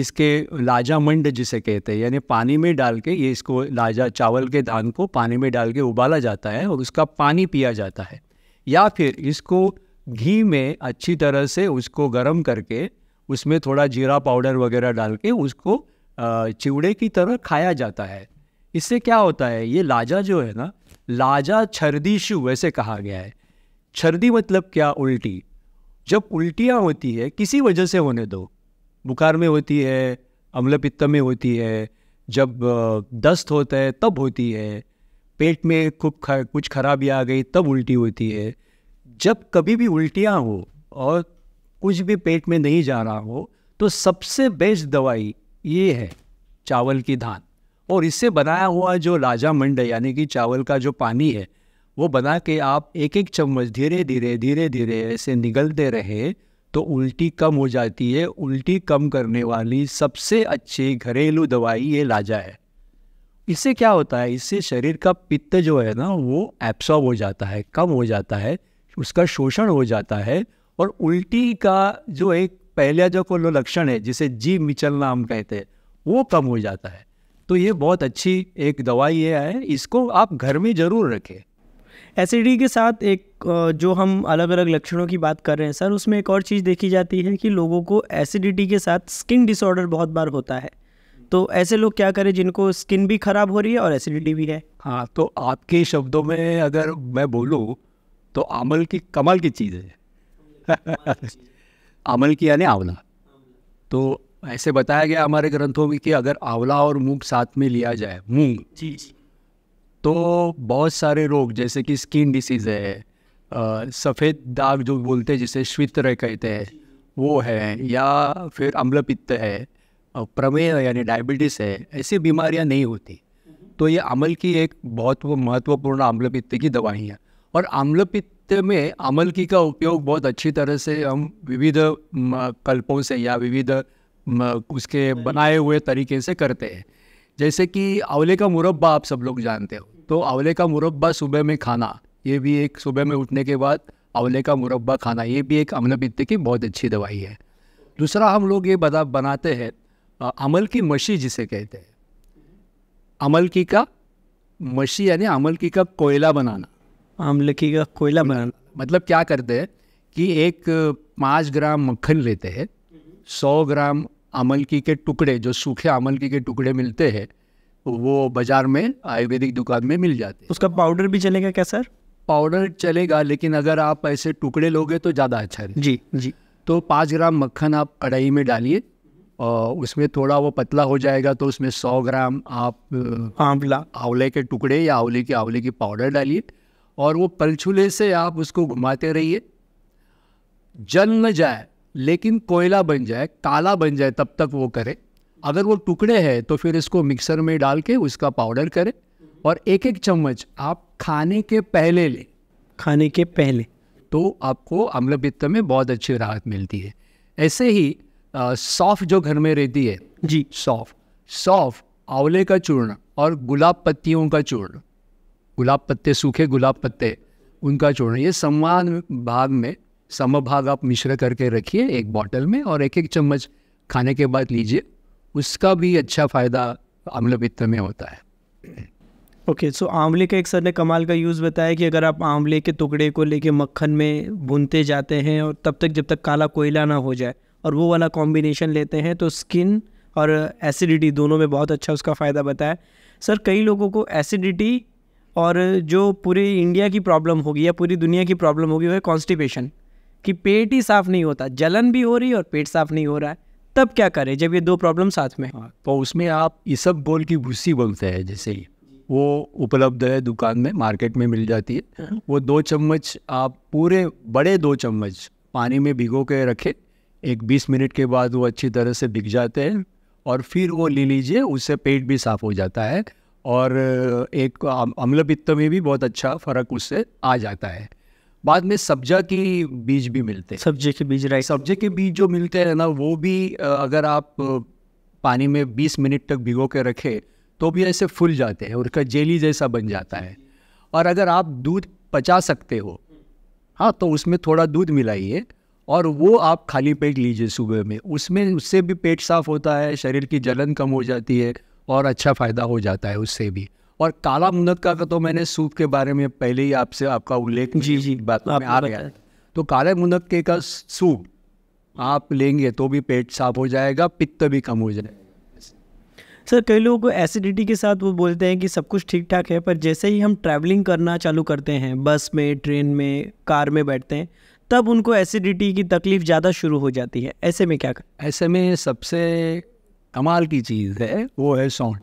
इसके लाजा मंड जिसे कहते हैं यानी पानी में डाल के ये इसको लाजा चावल के धान को पानी में डाल के उबाला जाता है और उसका पानी पिया जाता है या फिर इसको घी में अच्छी तरह से उसको गर्म करके उसमें थोड़ा जीरा पाउडर वगैरह डाल के उसको चिवड़े की तरह खाया जाता है इससे क्या होता है ये लाजा जो है ना लाजा छर्दीशु वैसे कहा गया है छर्दी मतलब क्या उल्टी जब उल्टियाँ होती है किसी वजह से होने दो बुखार में होती है अम्ल पित्त में होती है जब दस्त होता है तब होती है पेट में खूब खर, कुछ खराबी आ गई तब उल्टी होती है जब कभी भी उल्टियाँ हो और कुछ भी पेट में नहीं जा रहा हो तो सबसे बेस्ट दवाई ये है चावल की धान और इससे बनाया हुआ जो राजा मंड यानी कि चावल का जो पानी है वो बना के आप एक एक चम्मच धीरे धीरे धीरे धीरे ऐसे निगलते रहे तो उल्टी कम हो जाती है उल्टी कम करने वाली सबसे अच्छी घरेलू दवाई ये लाजा है इससे क्या होता है इससे शरीर का पित्त जो है ना वो एब्सॉर्ब हो जाता है कम हो जाता है उसका शोषण हो जाता है और उल्टी का जो एक पहला जो को लक्षण है जिसे जी मिचलना हम कहते हैं वो कम हो जाता है तो ये बहुत अच्छी एक दवाई ये है इसको आप घर में ज़रूर रखें एसिडिटी के साथ एक जो हम अलग अलग लक्षणों की बात कर रहे हैं सर उसमें एक और चीज़ देखी जाती है कि लोगों को एसिडिटी के साथ स्किन डिसऑर्डर बहुत बार होता है तो ऐसे लोग क्या करें जिनको स्किन भी खराब हो रही है और एसिडिटी भी है हाँ तो आपके शब्दों में अगर मैं बोलूँ तो आमल की कमाल की चीज़ है आमल <laughs> की यानी आंवला तो ऐसे बताया गया हमारे ग्रंथों में कि अगर आंवला और मूंग साथ में लिया जाए मूंग जी जी तो बहुत सारे रोग जैसे कि स्किन डिसीज़ है सफ़ेद दाग जो बोलते हैं जिसे श्वित्र कहते हैं वो है या फिर अम्लपित्त है प्रमेय यानी डायबिटीज़ है ऐसी बीमारियां नहीं होती तो ये अमल की एक बहुत महत्वपूर्ण आम्लपित्त की दवाई है और आम्लपित्त में अमल की का उपयोग बहुत अच्छी तरह से हम विविध कल्पों से या विविध उसके बनाए हुए तरीके से करते हैं जैसे कि आंवले का मुरब्बा आप सब लोग जानते हो तो आंवले का मुरब्बा सुबह में खाना ये भी एक सुबह में उठने के बाद आंवले का मुरब्बा खाना ये भी एक अम्लपित्त की बहुत अच्छी दवाई है दूसरा हम लोग ये बता बनाते हैं अमल की मशी जिसे कहते हैं अमल की का मशी यानी अमल की का कोयला बनाना अमल की का कोयला मतलब बनाना मतलब क्या करते हैं कि एक पाँच ग्राम मक्खन लेते हैं सौ ग्राम अमलकी के टुकड़े जो सूखे अमलकी के टुकड़े मिलते हैं वो बाज़ार में आयुर्वेदिक दुकान में मिल जाते हैं उसका पाउडर भी चलेगा क्या सर पाउडर चलेगा लेकिन अगर आप ऐसे टुकड़े लोगे तो ज़्यादा अच्छा है जी जी तो पाँच ग्राम मक्खन आप कढ़ाई में डालिए और उसमें थोड़ा वो पतला हो जाएगा तो उसमें सौ ग्राम आप आंवला आंवले के टुकड़े या आंवले के आंवले की पाउडर डालिए और वो पलछुले से आप उसको घुमाते रहिए जल न जाए लेकिन कोयला बन जाए काला बन जाए तब तक वो करे अगर वो टुकड़े हैं तो फिर इसको मिक्सर में डाल के उसका पाउडर करें और एक एक चम्मच आप खाने के पहले लें खाने के पहले तो आपको पित्त में बहुत अच्छी राहत मिलती है ऐसे ही सौफ जो घर में रहती है जी सौफ सौफ आंवले का चूर्ण और गुलाब पत्तियों का चूर्ण गुलाब पत्ते सूखे गुलाब पत्ते उनका चूर्ण ये समान भाग में समभाग आप मिश्र करके रखिए एक बॉटल में और एक एक चम्मच खाने के बाद लीजिए उसका भी अच्छा फ़ायदा आम्लपित्त में होता है ओके सो आंवले का एक सर ने कमाल का यूज़ बताया कि अगर आप आंवले के टुकड़े को लेके मक्खन में भूनते जाते हैं और तब तक जब तक काला कोयला ना हो जाए और वो वाला कॉम्बिनेशन लेते हैं तो स्किन और एसिडिटी दोनों में बहुत अच्छा उसका फ़ायदा बताया सर कई लोगों को एसिडिटी और जो पूरी इंडिया की प्रॉब्लम होगी या पूरी दुनिया की प्रॉब्लम होगी वह कॉन्स्टिपेशन कि पेट ही साफ नहीं होता जलन भी हो रही है और पेट साफ नहीं हो रहा है तब क्या करें जब ये दो प्रॉब्लम साथ में हाँ, तो उसमें आप सब गोल की भूसी बोलते हैं जैसे ही वो उपलब्ध है दुकान में मार्केट में मिल जाती है हाँ। वो दो चम्मच आप पूरे बड़े दो चम्मच पानी में भिगो के रखें एक बीस मिनट के बाद वो अच्छी तरह से भिग जाते हैं और फिर वो ले लीजिए उससे पेट भी साफ हो जाता है और एक अम्ल पित्त में भी बहुत अच्छा फ़र्क उससे आ जाता है बाद में सब्जा के बीज भी मिलते हैं सब्जे के बीज राइट सब्जे के बीज जो मिलते हैं ना वो भी अगर आप पानी में 20 मिनट तक भिगो के रखें तो भी ऐसे फूल जाते हैं उनका जेली जैसा बन जाता है और अगर आप दूध पचा सकते हो हाँ तो उसमें थोड़ा दूध मिलाइए और वो आप खाली पेट लीजिए सुबह में उसमें उससे भी पेट साफ होता है शरीर की जलन कम हो जाती है और अच्छा फ़ायदा हो जाता है उससे भी और काला मुनक का तो मैंने सूप के बारे में पहले ही आपसे आपका उल्लेख जी जी बात में आ गया तो काले मुनक के का सूप आप लेंगे तो भी पेट साफ हो जाएगा पित्त भी कम हो जाएगा सर कई लोगों को एसिडिटी के साथ वो बोलते हैं कि सब कुछ ठीक ठाक है पर जैसे ही हम ट्रैवलिंग करना चालू करते हैं बस में ट्रेन में कार में बैठते हैं तब उनको एसिडिटी की तकलीफ़ ज़्यादा शुरू हो जाती है ऐसे में क्या कर ऐसे में सबसे कमाल की चीज़ है वो है सौंठ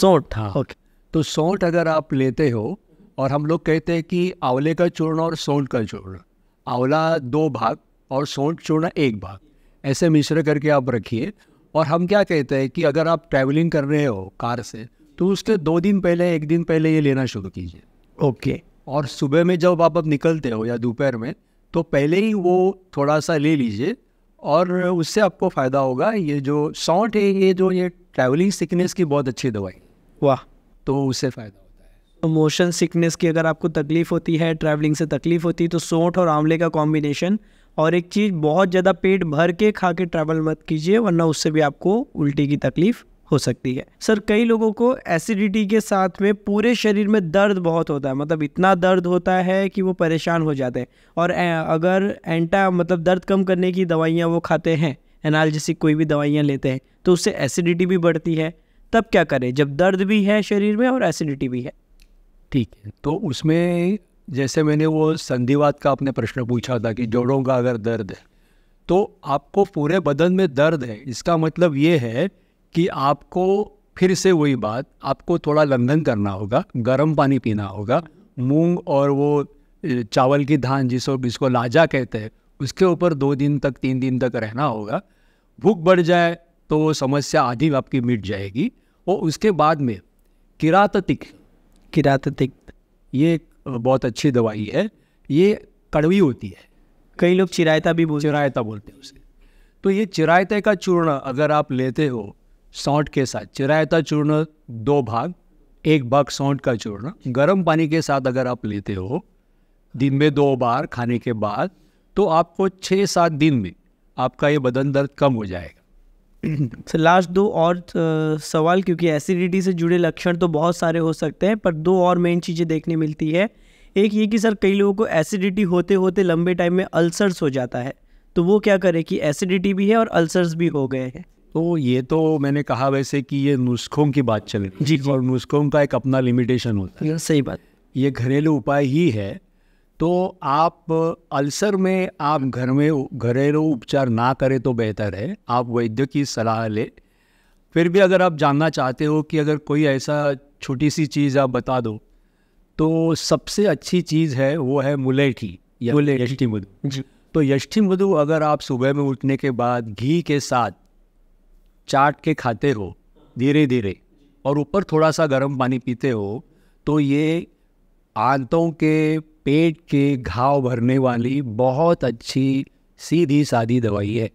सौंठ हाँ ओके हाँ। तो सौंठ अगर आप लेते हो और हम लोग कहते हैं कि आंवले का चूर्ण और सौंठ का चूर्ण आंवला दो भाग और सौंठ चूर्ण एक भाग ऐसे मिश्र करके आप रखिए और हम क्या कहते हैं कि अगर आप ट्रैवलिंग कर रहे हो कार से तो उसके दो दिन पहले एक दिन पहले ये लेना शुरू कीजिए ओके okay. और सुबह में जब आप अब निकलते हो या दोपहर में तो पहले ही वो थोड़ा सा ले लीजिए और उससे आपको फ़ायदा होगा ये जो सॉन्ट है ये जो ये ट्रैवलिंग सिकनेस की बहुत अच्छी दवाई वाह तो उससे फ़ायदा होता है मोशन सिकनेस की अगर आपको तकलीफ़ होती है ट्रैवलिंग से तकलीफ़ होती है तो सोंठ और आंवले का कॉम्बिनेशन और एक चीज़ बहुत ज़्यादा पेट भर के खा के ट्रैवल मत कीजिए वरना उससे भी आपको उल्टी की तकलीफ़ हो सकती है सर कई लोगों को एसिडिटी के साथ में पूरे शरीर में दर्द बहुत होता है मतलब इतना दर्द होता है कि वो परेशान हो जाते हैं और अगर एंटा मतलब दर्द कम करने की दवाइयाँ वो खाते हैं जैसी कोई भी दवाइयाँ लेते हैं तो उससे एसिडिटी भी बढ़ती है तब क्या करें जब दर्द भी है शरीर में और एसिडिटी भी है ठीक है तो उसमें जैसे मैंने वो संधिवात का आपने प्रश्न पूछा था कि जोड़ों का अगर दर्द है तो आपको पूरे बदन में दर्द है इसका मतलब ये है कि आपको फिर से वही बात आपको थोड़ा लंघन करना होगा गर्म पानी पीना होगा मूंग और वो चावल की धान जिसको जिसको लाजा कहते हैं उसके ऊपर दो दिन तक तीन दिन तक रहना होगा भूख बढ़ जाए तो वो समस्या आधी आपकी मिट जाएगी और उसके बाद में किराततिक किराततिक ये बहुत अच्छी दवाई है ये कड़वी होती है कई लोग चिरायता भी बोलते चिरायता बोलते हैं उसे तो ये चिरायते का चूर्ण अगर आप लेते हो सौंठ के साथ चिरायता चूर्ण दो भाग एक भाग सौंठ का चूर्ण गर्म पानी के साथ अगर आप लेते हो दिन में दो बार खाने के बाद तो आपको छः सात दिन में आपका ये बदन दर्द कम हो जाएगा से लास्ट दो और uh, सवाल क्योंकि एसिडिटी से जुड़े लक्षण तो बहुत सारे हो सकते हैं पर दो और मेन चीज़ें देखने मिलती है एक ये कि सर कई लोगों को एसिडिटी होते होते लंबे टाइम में अल्सर्स हो जाता है तो वो क्या करे कि एसिडिटी भी है और अल्सर्स भी हो गए हैं तो ये तो मैंने कहा वैसे कि ये नुस्खों की बात चले जी और नुस्खों का एक अपना लिमिटेशन होता है सही बात ये घरेलू उपाय ही है तो आप अल्सर में आप घर में घरेलू उपचार ना करें तो बेहतर है आप वैद्य की सलाह लें फिर भी अगर आप जानना चाहते हो कि अगर कोई ऐसा छोटी सी चीज़ आप बता दो तो सबसे अच्छी चीज़ है वो है मुलेठी या मधु तो यष्टि मधु अगर आप सुबह में उठने के बाद घी के साथ चाट के खाते हो धीरे धीरे और ऊपर थोड़ा सा गर्म पानी पीते हो तो ये आंतों के पेट के घाव भरने वाली बहुत अच्छी सीधी सादी दवाई है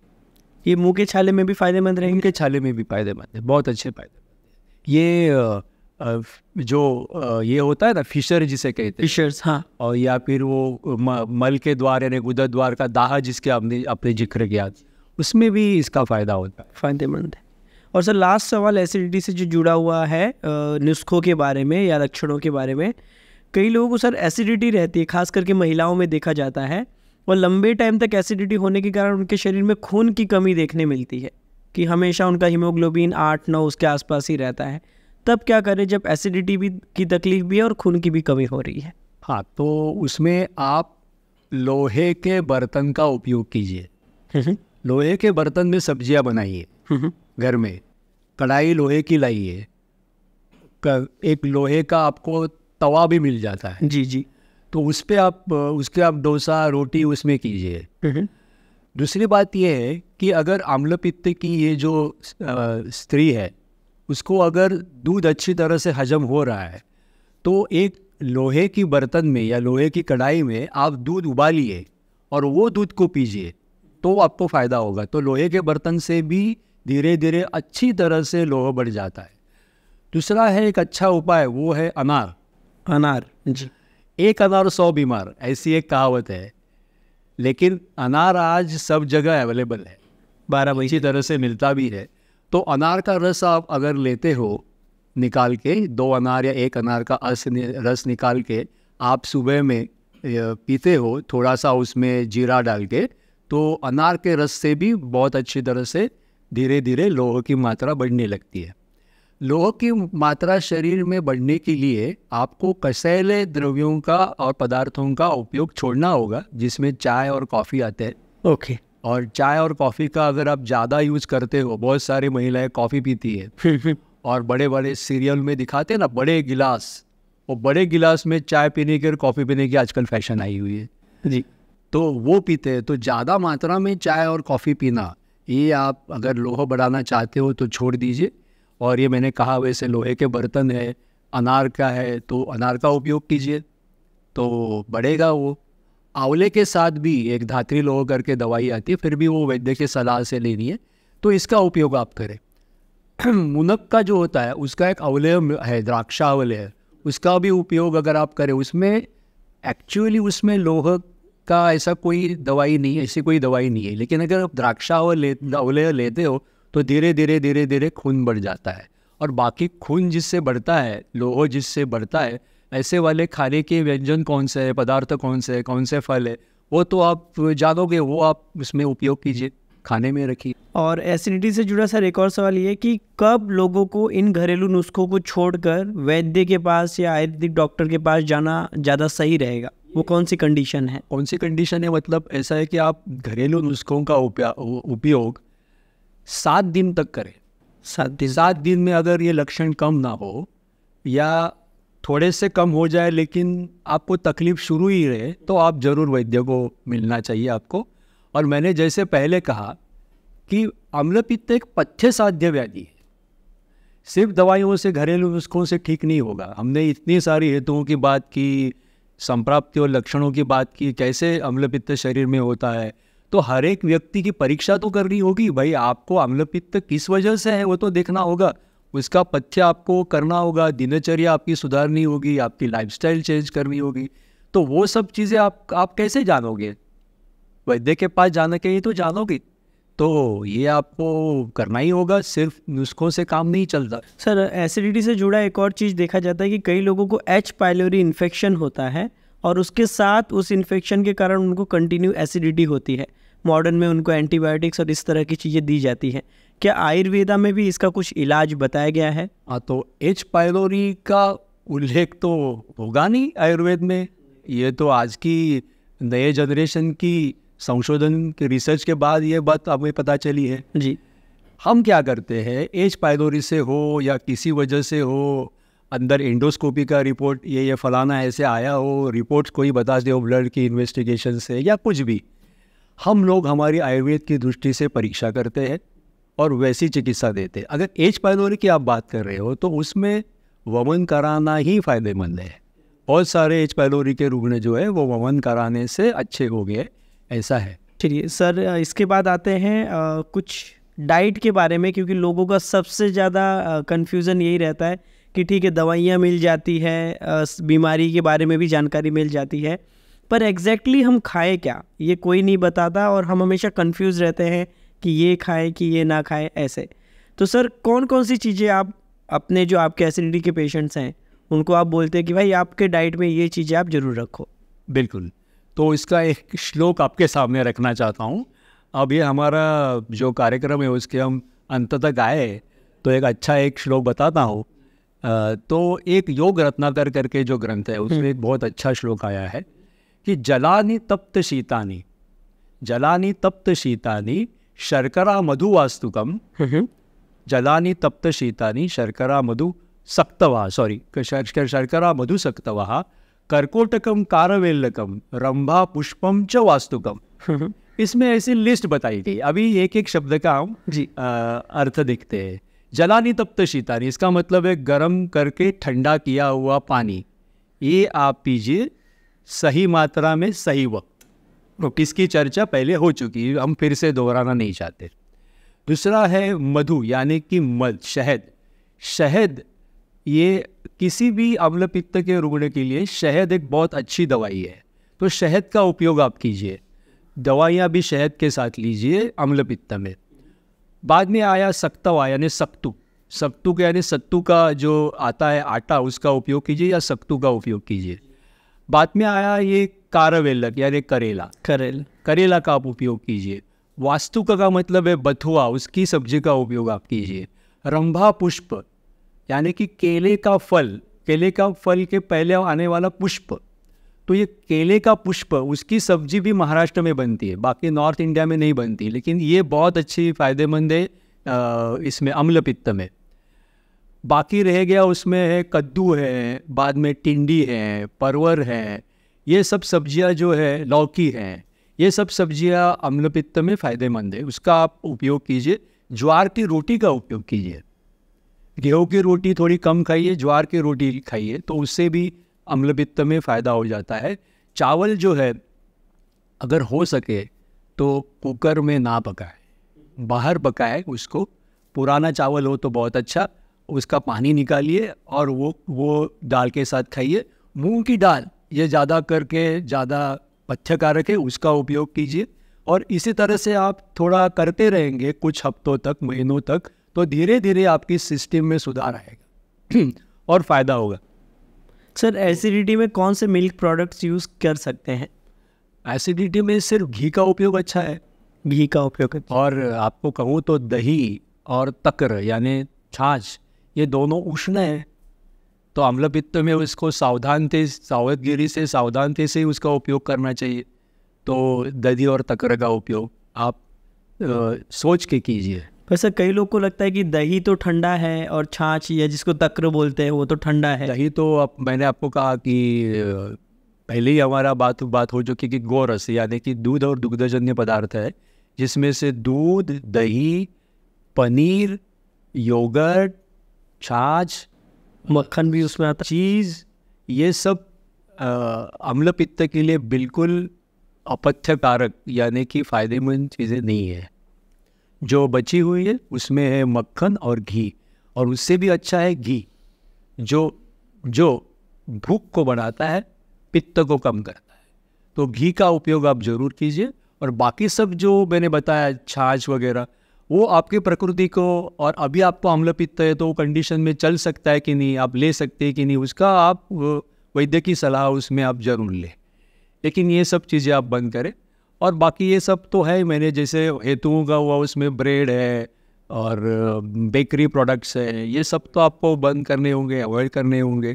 ये मुंह के छाले में भी फ़ायदेमंद रहेंगे के छाले में भी फ़ायदेमंद है बहुत अच्छे फ़ायदेमंद ये जो ये होता है ना फिशर जिसे कहते हैं फिशर्स हाँ और या फिर वो मल के द्वार यानी गुदर द्वार का दाह जिसके आपने अपने जिक्र किया उसमें भी इसका फ़ायदा होता है फ़ायदेमंद है और सर लास्ट सवाल एसिडिटी से जो जुड़ा हुआ है नुस्खों के बारे में या लक्षणों के बारे में कई लोगों को सर एसिडिटी रहती है खास करके महिलाओं में देखा जाता है और लंबे टाइम तक एसिडिटी होने के कारण उनके शरीर में खून की कमी देखने मिलती है कि हमेशा उनका हीमोग्लोबिन आठ नौ उसके आसपास ही रहता है तब क्या करें जब एसिडिटी भी की तकलीफ भी है और खून की भी कमी हो रही है हाँ तो उसमें आप लोहे के बर्तन का उपयोग कीजिए हम्म, हम्म। लोहे के बर्तन में सब्जियाँ बनाइए हम्म, घर में कढ़ाई लोहे की लाइए एक लोहे का आपको तवा भी मिल जाता है जी जी तो उस पर आप उसके आप डोसा रोटी उसमें कीजिए हम्म, हम्म। दूसरी बात यह है कि अगर आम्लपित्त की ये जो स्त्री है उसको अगर दूध अच्छी तरह से हजम हो रहा है तो एक लोहे की बर्तन में या लोहे की कढ़ाई में आप दूध उबालिए और वो दूध को पीजिए तो आपको फ़ायदा होगा तो लोहे के बर्तन से भी धीरे धीरे अच्छी तरह से लोहा बढ़ जाता है दूसरा है एक अच्छा उपाय वो है अनार अनार एक अनार सौ बीमार ऐसी एक कहावत है लेकिन अनार आज सब जगह अवेलेबल है बारह महीने तरह से मिलता भी है तो अनार का रस आप अगर लेते हो निकाल के दो अनार या एक अनार का अस रस निकाल के आप सुबह में पीते हो थोड़ा सा उसमें जीरा डाल के तो अनार के रस से भी बहुत अच्छी तरह से धीरे धीरे लोगों की मात्रा बढ़ने लगती है लोह की मात्रा शरीर में बढ़ने के लिए आपको कसैले द्रव्यों का और पदार्थों का उपयोग छोड़ना होगा जिसमें चाय और कॉफ़ी आते हैं ओके और चाय और कॉफ़ी का अगर आप ज़्यादा यूज करते हो बहुत सारी महिलाएं कॉफ़ी पीती है हम्म, हम्म। और बड़े बड़े सीरियल में दिखाते हैं ना बड़े गिलास वो बड़े गिलास में चाय पीने की और कॉफ़ी पीने की आजकल फैशन आई हुई है जी तो वो पीते हैं तो ज़्यादा मात्रा में चाय और कॉफ़ी पीना ये आप अगर लोहा बढ़ाना चाहते हो तो छोड़ दीजिए और ये मैंने कहा वैसे लोहे के बर्तन है अनार का है तो अनार का उपयोग कीजिए तो बढ़ेगा वो आंवले के साथ भी एक धात्री लोह करके दवाई आती है फिर भी वो वैद्य की सलाह से लेनी है तो इसका उपयोग आप करें <clears throat> मुनक का जो होता है उसका एक अवलय है द्राक्षावलय है उसका भी उपयोग अगर आप करें उसमें एक्चुअली उसमें लोह का ऐसा कोई दवाई नहीं है ऐसी कोई दवाई नहीं है लेकिन अगर आप द्राक्षावलय अवलय लेते हो तो धीरे धीरे धीरे धीरे खून बढ़ जाता है और बाकी खून जिससे बढ़ता है लोहो जिससे बढ़ता है ऐसे वाले खाने के व्यंजन कौन से है पदार्थ कौन से है कौन से फल है वो तो आप जानोगे वो आप उसमें उपयोग कीजिए खाने में रखिए और एसिडिटी से जुड़ा सर एक और सवाल ये कि कब लोगों को इन घरेलू नुस्खों को छोड़कर वैद्य के पास या आयुर्वेदिक डॉक्टर के पास जाना ज़्यादा सही रहेगा वो कौन सी कंडीशन है कौन सी कंडीशन है मतलब ऐसा है कि आप घरेलू नुस्खों का उपयोग सात दिन तक करें सात दिन सात दिन में अगर ये लक्षण कम ना हो या थोड़े से कम हो जाए लेकिन आपको तकलीफ शुरू ही रहे तो आप ज़रूर वैद्य को मिलना चाहिए आपको और मैंने जैसे पहले कहा कि अम्लपित्त एक पथ्य साध्य व्याधि है सिर्फ दवाइयों से घरेलू नुस्खों से ठीक नहीं होगा हमने इतनी सारी हेतुओं की बात की संप्राप्ति और लक्षणों की बात की कैसे अम्लपित्त शरीर में होता है तो हर एक व्यक्ति की परीक्षा तो करनी होगी भाई आपको अम्लपित्त किस वजह से है वो तो देखना होगा उसका पथ्य आपको करना होगा दिनचर्या आपकी सुधारनी होगी आपकी लाइफस्टाइल चेंज करनी होगी तो वो सब चीज़ें आप आप कैसे जानोगे वैद्य के पास जाने के लिए तो जानोगे तो ये आपको करना ही होगा सिर्फ नुस्खों से काम नहीं चलता सर एसिडिटी से जुड़ा एक और चीज़ देखा जाता है कि कई लोगों को एच पाइलोरी इन्फेक्शन होता है और उसके साथ उस इन्फेक्शन के कारण उनको कंटिन्यू एसिडिटी होती है मॉडर्न में उनको एंटीबायोटिक्स और इस तरह की चीज़ें दी जाती हैं क्या आयुर्वेदा में भी इसका कुछ इलाज बताया गया है हाँ तो एच पायलोरी का उल्लेख तो होगा नहीं आयुर्वेद में ये तो आज की नए जनरेशन की संशोधन के रिसर्च के बाद ये बात हमें पता चली है जी हम क्या करते हैं एच पायलोरी से हो या किसी वजह से हो अंदर एंडोस्कोपी का रिपोर्ट ये ये फलाना ऐसे आया हो रिपोर्ट कोई बता दे हो ब्लड की इन्वेस्टिगेशन से या कुछ भी हम लोग हमारी आयुर्वेद की दृष्टि से परीक्षा करते हैं और वैसी चिकित्सा देते हैं अगर एज पायलोरी की आप बात कर रहे हो तो उसमें वमन कराना ही फ़ायदेमंद है बहुत सारे एच पायलोरी के रुग्ण जो है वो वमन कराने से अच्छे हो गए ऐसा है ठीक है सर इसके बाद आते हैं आ, कुछ डाइट के बारे में क्योंकि लोगों का सबसे ज़्यादा कन्फ्यूज़न यही रहता है कि ठीक है दवाइयाँ मिल जाती है बीमारी के बारे में भी जानकारी मिल जाती है पर एग्जैक्टली exactly हम खाएँ क्या ये कोई नहीं बताता और हम हमेशा कंफ्यूज रहते हैं कि ये खाएँ कि ये ना खाएँ ऐसे तो सर कौन कौन सी चीज़ें आप अपने जो आपके एसिडिटी के पेशेंट्स हैं उनको आप बोलते हैं कि भाई आपके डाइट में ये चीज़ें आप ज़रूर रखो बिल्कुल तो इसका एक श्लोक आपके सामने रखना चाहता हूँ अब ये हमारा जो कार्यक्रम है उसके हम अंत तक आए तो एक अच्छा एक श्लोक बताता हूँ तो एक योग रत्नाकर करके जो ग्रंथ है उसमें हम्म। एक बहुत अच्छा श्लोक आया है कि जलानी तप्त शीतानी जलानी तप्त शीतानी शर्करा मधु वास्तुकम हम्म। जलानी तप्त शीतानी शर्करा मधु सक्तवा सॉरी शर्करा मधु सक्तवा कर्कोटकम कारवेल्लकम रंभा पुष्पम च वास्तुकम हम्म। इसमें ऐसी लिस्ट बताई गई अभी एक एक शब्द का हम जी आ, अर्थ देखते हैं जला नहीं तप्त नहीं इसका मतलब है गर्म करके ठंडा किया हुआ पानी ये आप पीजिए सही मात्रा में सही वक्त इसकी तो चर्चा पहले हो चुकी हम फिर से दोहराना नहीं चाहते दूसरा है मधु यानी कि मध शहद शहद ये किसी भी अम्ल पित्त के रुगण के लिए शहद एक बहुत अच्छी दवाई है तो शहद का उपयोग आप कीजिए दवाइयाँ भी शहद के साथ लीजिए अम्ल पित्त में बाद में आया सक्तवा यानी सक्तु सक्तु के यानी सत्तू का जो आता है आटा उसका उपयोग कीजिए या सक्तू का उपयोग कीजिए बाद में आया ये कारवेलक यानी करेला करेल करेला का आप उपयोग कीजिए का, का मतलब है बथुआ उसकी सब्जी का उपयोग आप कीजिए रंभा पुष्प यानी कि केले का फल केले का फल के पहले आने वाला पुष्प तो ये केले का पुष्प उसकी सब्जी भी महाराष्ट्र में बनती है बाकी नॉर्थ इंडिया में नहीं बनती लेकिन ये बहुत अच्छी फ़ायदेमंद है इसमें अम्ल पित्त में बाकी रह गया उसमें है कद्दू है बाद में टिंडी है परवर है ये सब सब्जियां जो है लौकी हैं ये सब सब्जियां अम्ल पित्त में फ़ायदेमंद है उसका आप उपयोग कीजिए ज्वार की रोटी का उपयोग कीजिए गेहूँ की रोटी थोड़ी कम खाइए ज्वार की रोटी खाइए तो उससे भी अम्लपित्त में फ़ायदा हो जाता है चावल जो है अगर हो सके तो कुकर में ना पकाए बाहर पकाए उसको पुराना चावल हो तो बहुत अच्छा उसका पानी निकालिए और वो वो दाल के साथ खाइए मूंग की दाल ये ज़्यादा करके ज़्यादा पथ्यकारक है उसका उपयोग कीजिए और इसी तरह से आप थोड़ा करते रहेंगे कुछ हफ्तों तक महीनों तक तो धीरे धीरे आपकी सिस्टम में सुधार आएगा <clears throat> और फ़ायदा होगा सर एसिडिटी में कौन से मिल्क प्रोडक्ट्स यूज़ कर सकते हैं एसिडिटी में सिर्फ घी का उपयोग अच्छा है घी का उपयोग अच्छा और आपको कहूँ तो दही और तकर यानी छाछ ये दोनों उष्ण है तो अम्लपित्त में उसको सावधानते सावधगिरी से सावधानते से उसका उपयोग करना चाहिए तो दही और तकर का उपयोग आप आ, सोच के कीजिए वैसे कई लोग को लगता है कि दही तो ठंडा है और छाछ या जिसको तक्र बोलते हैं वो तो ठंडा है दही तो आप, मैंने आपको कहा कि पहले ही हमारा बात बात हो चुकी कि गोरस यानी कि दूध और दुग्धजन्य पदार्थ है जिसमें से दूध दही पनीर योगर्ट छाछ मक्खन भी उसमें आता चीज़ ये सब अम्ल पित्त के लिए बिल्कुल अपथ्य कारक यानी कि फ़ायदेमंद चीज़ें नहीं है जो बची हुई है उसमें है मक्खन और घी और उससे भी अच्छा है घी जो जो भूख को बढ़ाता है पित्त को कम करता है तो घी का उपयोग आप ज़रूर कीजिए और बाकी सब जो मैंने बताया छाछ वगैरह वो आपकी प्रकृति को और अभी आपको अम्ल पित्त है तो वो कंडीशन में चल सकता है कि नहीं आप ले सकते हैं कि नहीं उसका आप वैद्य की सलाह उसमें आप ज़रूर लें लेकिन ये सब चीज़ें आप बंद करें और बाकी ये सब तो है मैंने जैसे हेतुओं का हुआ उसमें ब्रेड है और बेकरी प्रोडक्ट्स है ये सब तो आपको बंद करने होंगे अवॉइड करने होंगे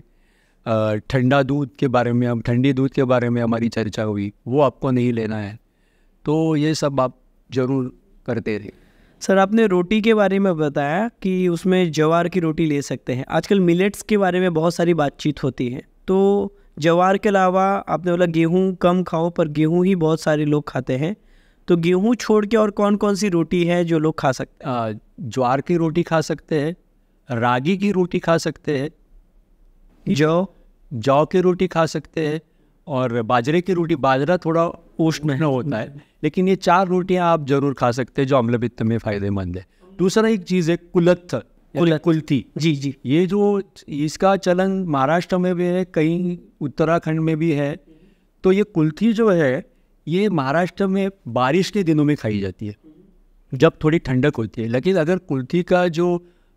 ठंडा दूध के बारे में हम ठंडी दूध के बारे में हमारी चर्चा हुई वो आपको नहीं लेना है तो ये सब आप ज़रूर करते रहे सर आपने रोटी के बारे में बताया कि उसमें जवार की रोटी ले सकते हैं आजकल मिलेट्स के बारे में बहुत सारी बातचीत होती है तो जवार के अलावा आपने बोला गेहूँ कम खाओ पर गेहूँ ही बहुत सारे लोग खाते हैं तो गेहूँ छोड़ के और कौन कौन सी रोटी है जो लोग खा सकते हैं ज्वार की रोटी खा सकते हैं रागी की रोटी खा सकते हैं जौ जौ की रोटी खा सकते हैं और बाजरे की रोटी बाजरा थोड़ा उष्ण होता है लेकिन ये चार रोटियां आप जरूर खा सकते हैं जो अम्लपित्त में फ़ायदेमंद है दूसरा एक चीज़ है कुलत्थ कुलती जी जी ये जो इसका चलन महाराष्ट्र में भी है कहीं उत्तराखंड में भी है तो ये कुल्थी जो है ये महाराष्ट्र में बारिश के दिनों में खाई जाती है जब थोड़ी ठंडक होती है लेकिन अगर कुल्थी का जो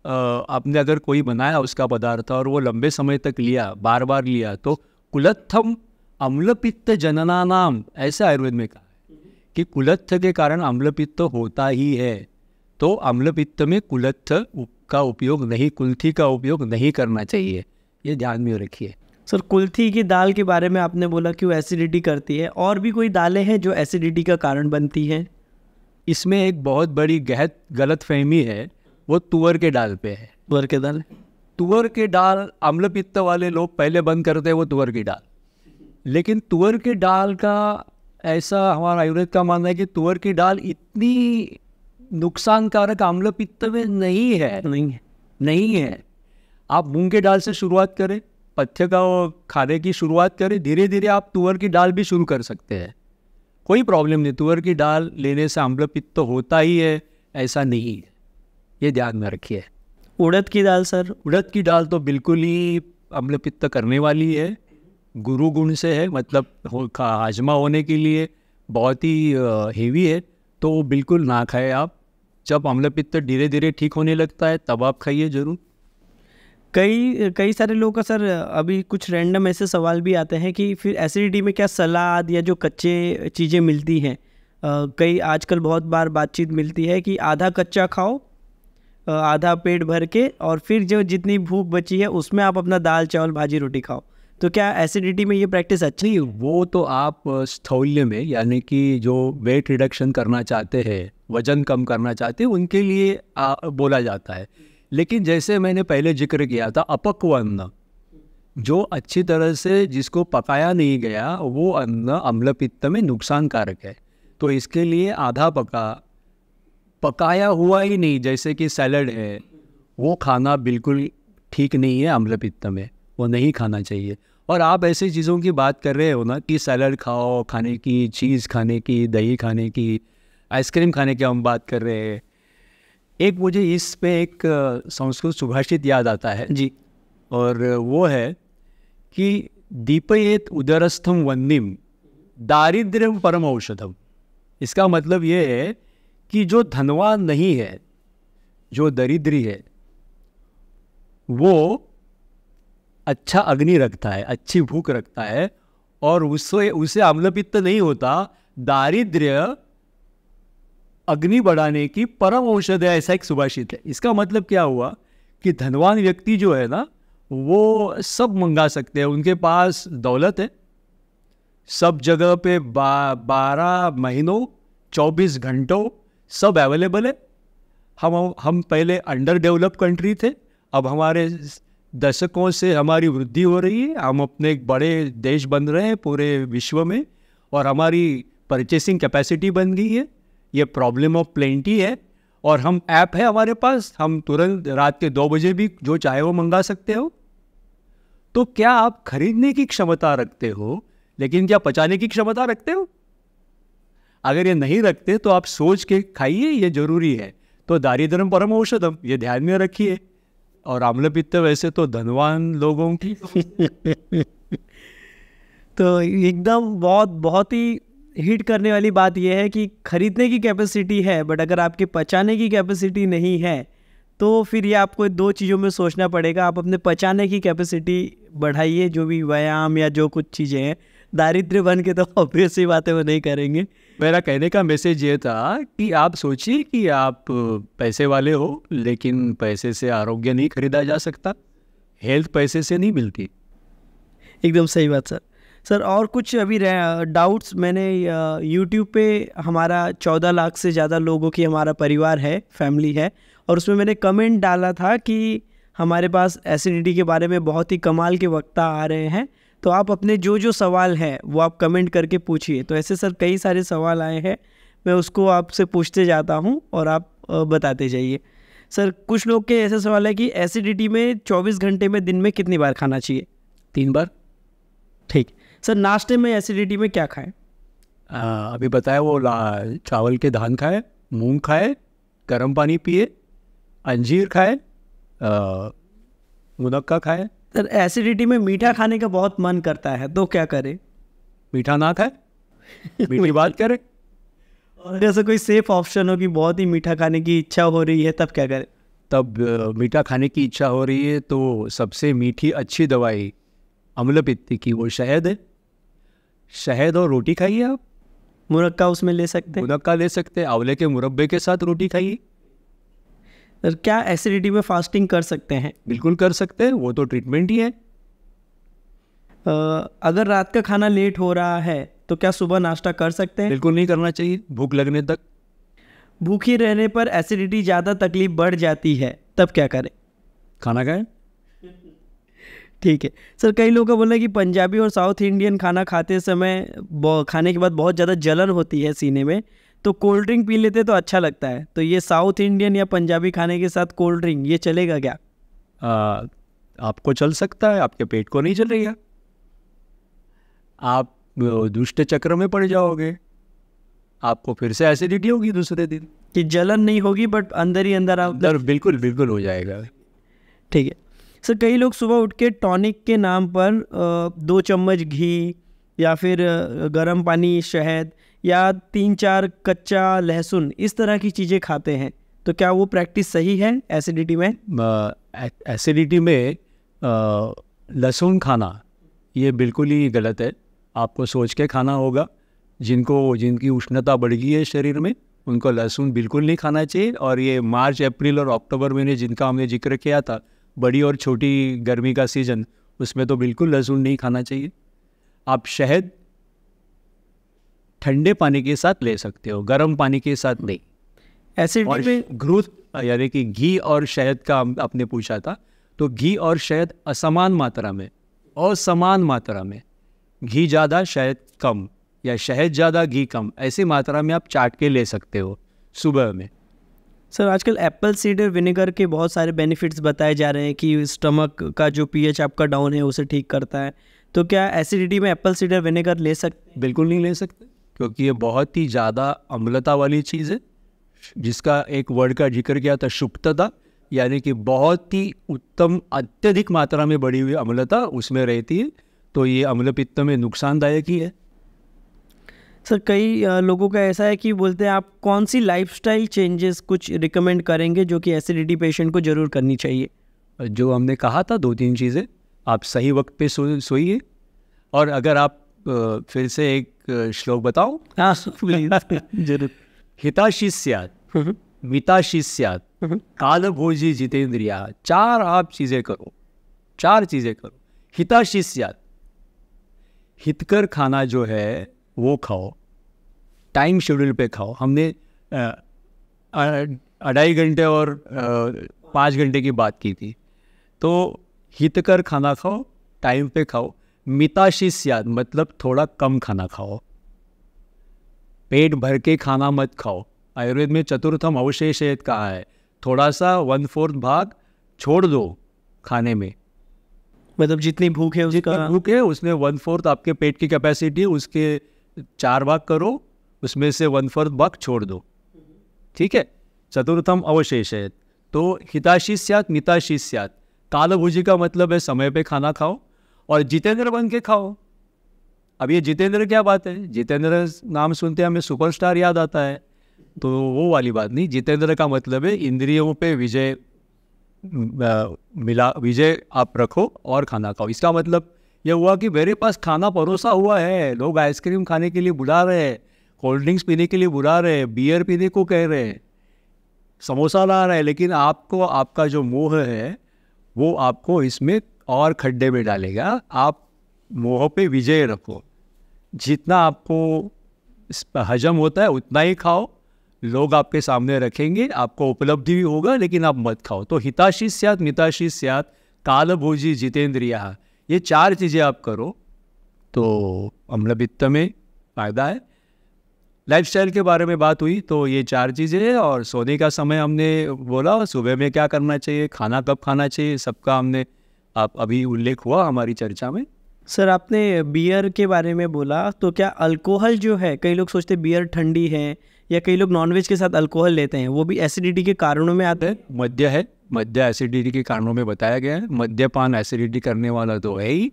आपने अगर कोई बनाया उसका पदार्थ और वो लंबे समय तक लिया बार बार लिया तो कुलत्थम अम्लपित्त जनना नाम ऐसे आयुर्वेद में कहा है कि कुलत्थ के कारण अम्लपित्त होता ही है तो अम्लपित्त में कुलत्थ का उपयोग नहीं कुल्थी का उपयोग नहीं करना चाहिए ये ध्यान में रखिए सर कुल्थी की दाल के बारे में आपने बोला कि वो एसिडिटी करती है और भी कोई दालें हैं जो एसिडिटी का कारण बनती हैं इसमें एक बहुत बड़ी गहत गलत फहमी है वो तुअर के दाल पे है तुअर के दाल तुअर के दाल अम्ल पित्त वाले लोग पहले बंद करते हैं वो तुअर की दाल लेकिन तुअर के दाल का ऐसा हमारा आयुर्वेद का मानना है कि तुअर की दाल इतनी नुकसानकारक आम्ल पित्त में नहीं है नहीं है नहीं है आप मूंग के डाल से शुरुआत करें पथ्य का खाने की शुरुआत करें धीरे धीरे आप तुअर की डाल भी शुरू कर सकते हैं कोई प्रॉब्लम नहीं तुअर की डाल लेने से आम्ल पित्त होता ही है ऐसा नहीं है ये ध्यान में रखिए उड़द की दाल सर उड़द की दाल तो बिल्कुल ही अम्ल पित्त करने वाली है गुरु गुण से है मतलब हाजमा होने के लिए बहुत ही हेवी है तो वो बिल्कुल ना खाएं आप जब आंवला पित्त धीरे धीरे ठीक होने लगता है तब आप खाइए ज़रूर कई कई सारे लोगों का सर अभी कुछ रैंडम ऐसे सवाल भी आते हैं कि फिर एसिडिटी में क्या सलाद या जो कच्चे चीज़ें मिलती हैं कई आजकल बहुत बार बातचीत मिलती है कि आधा कच्चा खाओ आधा पेट भर के और फिर जो जितनी भूख बची है उसमें आप अपना दाल चावल भाजी रोटी खाओ तो क्या एसिडिटी में ये प्रैक्टिस अच्छी है वो तो आप स्थौल्य में यानी कि जो वेट रिडक्शन करना चाहते हैं वजन कम करना चाहते हैं उनके लिए आ, बोला जाता है लेकिन जैसे मैंने पहले जिक्र किया था अपक्व अन्न जो अच्छी तरह से जिसको पकाया नहीं गया वो अन्न अम्ल पित्त में नुकसानकारक है तो इसके लिए आधा पका पकाया हुआ ही नहीं जैसे कि सैलड है वो खाना बिल्कुल ठीक नहीं है अम्ल पित्त में वो नहीं खाना चाहिए और आप ऐसी चीज़ों की बात कर रहे हो ना कि सैलड खाओ खाने की चीज़ खाने की दही खाने की आइसक्रीम खाने की हम बात कर रहे हैं एक मुझे इस पे एक संस्कृत सुभाषित याद आता है जी और वो है कि दीपयेत उदरस्थम वंदिम दारिद्र्यम परम औषधम इसका मतलब ये है कि जो धनवान नहीं है जो दरिद्री है वो अच्छा अग्नि रखता है अच्छी भूख रखता है और उससे उसे अम्लपित्त नहीं होता दारिद्र्य अग्नि बढ़ाने की परम औषध है ऐसा एक सुभाषित है इसका मतलब क्या हुआ कि धनवान व्यक्ति जो है ना वो सब मंगा सकते हैं उनके पास दौलत है सब जगह पे बा, बारह महीनों चौबीस घंटों सब अवेलेबल है हम हम पहले अंडर डेवलप कंट्री थे अब हमारे दशकों से हमारी वृद्धि हो रही है हम अपने एक बड़े देश बन रहे हैं पूरे विश्व में और हमारी परचेसिंग कैपेसिटी बन गई है ये प्रॉब्लम ऑफ प्लेंटी है और हम ऐप है हमारे पास हम तुरंत रात के दो बजे भी जो चाहे वो मंगा सकते हो तो क्या आप खरीदने की क्षमता रखते हो लेकिन क्या पचाने की क्षमता रखते हो अगर ये नहीं रखते तो आप सोच के खाइए ये जरूरी है तो दारिद्रम परम औषधम ये ध्यान में रखिए और आम्लपित्त वैसे तो धनवान लोगों की <laughs> तो एकदम बहुत बहुत ही हिट करने वाली बात यह है कि ख़रीदने की कैपेसिटी है बट अगर आपके पचाने की कैपेसिटी नहीं है तो फिर ये आपको दो चीज़ों में सोचना पड़ेगा आप अपने पचाने की कैपेसिटी बढ़ाइए जो भी व्यायाम या जो कुछ चीज़ें हैं दारिद्र्य बन के तो ऑब्वियस ही बातें वो नहीं करेंगे मेरा कहने का मैसेज ये था कि आप सोचिए कि आप पैसे वाले हो लेकिन पैसे से आरोग्य नहीं खरीदा जा सकता हेल्थ पैसे से नहीं मिलती एकदम सही बात सर सर और कुछ अभी डाउट्स मैंने यूट्यूब पे हमारा चौदह लाख से ज़्यादा लोगों की हमारा परिवार है फैमिली है और उसमें मैंने कमेंट डाला था कि हमारे पास एसिडिटी के बारे में बहुत ही कमाल के वक्ता आ रहे हैं तो आप अपने जो जो सवाल हैं वो आप कमेंट करके पूछिए तो ऐसे सर कई सारे सवाल आए हैं मैं उसको आपसे पूछते जाता हूँ और आप बताते जाइए सर कुछ लोग के ऐसे सवाल है कि एसिडिटी में 24 घंटे में दिन में कितनी बार खाना चाहिए तीन बार ठीक सर नाश्ते में एसिडिटी में क्या खाएं अभी बताया वो चावल के धान खाए मूंग खाए गर्म पानी पिए अंजीर खाए मुनक्का खाए सर एसिडिटी में मीठा खाने का बहुत मन करता है तो क्या करें मीठा ना खाए मीठी बात <laughs> करें और जैसे कोई सेफ ऑप्शन हो कि बहुत ही मीठा खाने की इच्छा हो रही है तब क्या करें तब मीठा खाने की इच्छा हो रही है तो सबसे मीठी अच्छी दवाई अम्लपित्ती की वो शहद है शहद और रोटी खाइए आप मुरक्का उसमें ले सकते हैं मुरक्का ले सकते हैं आंवले के मुरब्बे के साथ रोटी खाइए सर क्या एसिडिटी में फास्टिंग कर सकते हैं बिल्कुल कर सकते हैं वो तो ट्रीटमेंट ही है अगर रात का खाना लेट हो रहा है तो क्या सुबह नाश्ता कर सकते हैं बिल्कुल नहीं करना चाहिए भूख लगने तक भूखी रहने पर एसिडिटी ज़्यादा तकलीफ बढ़ जाती है तब क्या करें खाना खाएं ठीक है सर कई लोग का बोलना है कि पंजाबी और साउथ इंडियन खाना खाते समय खाने के बाद बहुत ज़्यादा जलन होती है सीने में तो कोल्ड ड्रिंक पी लेते तो अच्छा लगता है तो ये साउथ इंडियन या पंजाबी खाने के साथ कोल्ड ड्रिंक ये चलेगा क्या आ, आपको चल सकता है आपके पेट को नहीं चल रही है आप दुष्ट चक्र में पड़ जाओगे आपको फिर से एसिडिटी होगी दूसरे दिन कि जलन नहीं होगी बट अंदर ही अंदर आप अंदर बिल्कुल बिल्कुल हो जाएगा ठीक है सर कई लोग सुबह उठ के टॉनिक के नाम पर दो चम्मच घी या फिर गर्म पानी शहद या तीन चार कच्चा लहसुन इस तरह की चीज़ें खाते हैं तो क्या वो प्रैक्टिस सही है एसिडिटी में एसिडिटी में लहसुन खाना ये बिल्कुल ही गलत है आपको सोच के खाना होगा जिनको जिनकी उष्णता बढ़ गई है शरीर में उनको लहसुन बिल्कुल नहीं खाना चाहिए और ये मार्च अप्रैल और अक्टूबर महीने जिनका हमने जिक्र किया था बड़ी और छोटी गर्मी का सीज़न उसमें तो बिल्कुल लहसुन नहीं खाना चाहिए आप शहद ठंडे पानी के साथ ले सकते हो गर्म पानी के साथ नहीं एसिडिटी में ग्रोथ यानी कि घी और शहद का आपने पूछा था तो घी और शहद असमान मात्रा में असमान मात्रा में घी ज़्यादा शहद कम या शहद ज़्यादा घी कम ऐसी मात्रा में आप चाट के ले सकते हो सुबह में सर आजकल एप्पल सीडर विनेगर के बहुत सारे बेनिफिट्स बताए जा रहे हैं कि स्टमक का जो पीएच आपका डाउन है उसे ठीक करता है तो क्या एसिडिटी में एप्पल सीडर विनेगर ले सकते बिल्कुल नहीं ले सकते क्योंकि ये बहुत ही ज़्यादा अम्लता वाली चीज़ है जिसका एक वर्ड का जिक्र किया था शुभ्तता यानी कि बहुत ही उत्तम अत्यधिक मात्रा में बढ़ी हुई अम्लता उसमें रहती है तो ये अम्ल पित्त में नुकसानदायक ही है सर कई लोगों का ऐसा है कि बोलते हैं आप कौन सी लाइफ चेंजेस कुछ रिकमेंड करेंगे जो कि एसिडिटी पेशेंट को ज़रूर करनी चाहिए जो हमने कहा था दो तीन चीज़ें आप सही वक्त पे सो सोइए और अगर आप फिर से एक श्लोक बताऊं हाँ, जरूर हिताशिष्यात काल हम्म। हम्म। कालभोजी जितेंद्रिया चार आप चीजें करो चार चीजें करो हिताशिष्यात हितकर खाना जो है वो खाओ टाइम शेड्यूल पे खाओ हमने अढ़ाई घंटे और पाँच घंटे की बात की थी तो हितकर खाना खाओ टाइम पे खाओ सियाद मतलब थोड़ा कम खाना खाओ पेट भर के खाना मत खाओ आयुर्वेद में चतुर्थम अवशेष कहा है थोड़ा सा वन फोर्थ भाग छोड़ दो खाने में मतलब जितनी भूख है उसका भूख है उसने वन फोर्थ आपके पेट की कैपेसिटी उसके चार भाग करो उसमें से वन फोर्थ भाग छोड़ दो ठीक है चतुर्थम अवशेष है तो हिताशी सियात मिताशी सियात कालभुजी का मतलब है समय पे खाना खाओ और जितेंद्र बन के खाओ अब ये जितेंद्र क्या बात है जितेंद्र नाम सुनते हमें सुपरस्टार याद आता है तो वो वाली बात नहीं जितेंद्र का मतलब है इंद्रियों पे विजय मिला विजय आप रखो और खाना खाओ इसका मतलब यह हुआ कि मेरे पास खाना परोसा हुआ है लोग आइसक्रीम खाने के लिए बुला रहे हैं कोल्ड ड्रिंक्स पीने के लिए बुला रहे हैं बियर पीने को कह रहे हैं समोसा ला रहे हैं लेकिन आपको आपका जो मोह है वो आपको इसमें और खड्डे में डालेगा आप मुँह पे विजय रखो जितना आपको हजम होता है उतना ही खाओ लोग आपके सामने रखेंगे आपको उपलब्धि भी होगा लेकिन आप मत खाओ तो हिताशी सियात मिताशी काल कालभोजी जितेंद्रिया ये चार चीज़ें आप करो तो अम्लवित्त में फ़ायदा है लाइफस्टाइल के बारे में बात हुई तो ये चार चीज़ें हैं और सोने का समय हमने बोला सुबह में क्या करना चाहिए खाना कब खाना चाहिए सबका हमने आप अभी उल्लेख हुआ हमारी चर्चा में सर आपने बियर के बारे में बोला तो क्या अल्कोहल जो है कई लोग सोचते बियर ठंडी है या कई लोग नॉनवेज के साथ अल्कोहल लेते हैं वो भी एसिडिटी के कारणों में आते हैं मध्य है मध्य एसिडिटी के कारणों में बताया गया है मध्यपान एसिडिटी करने वाला तो है ही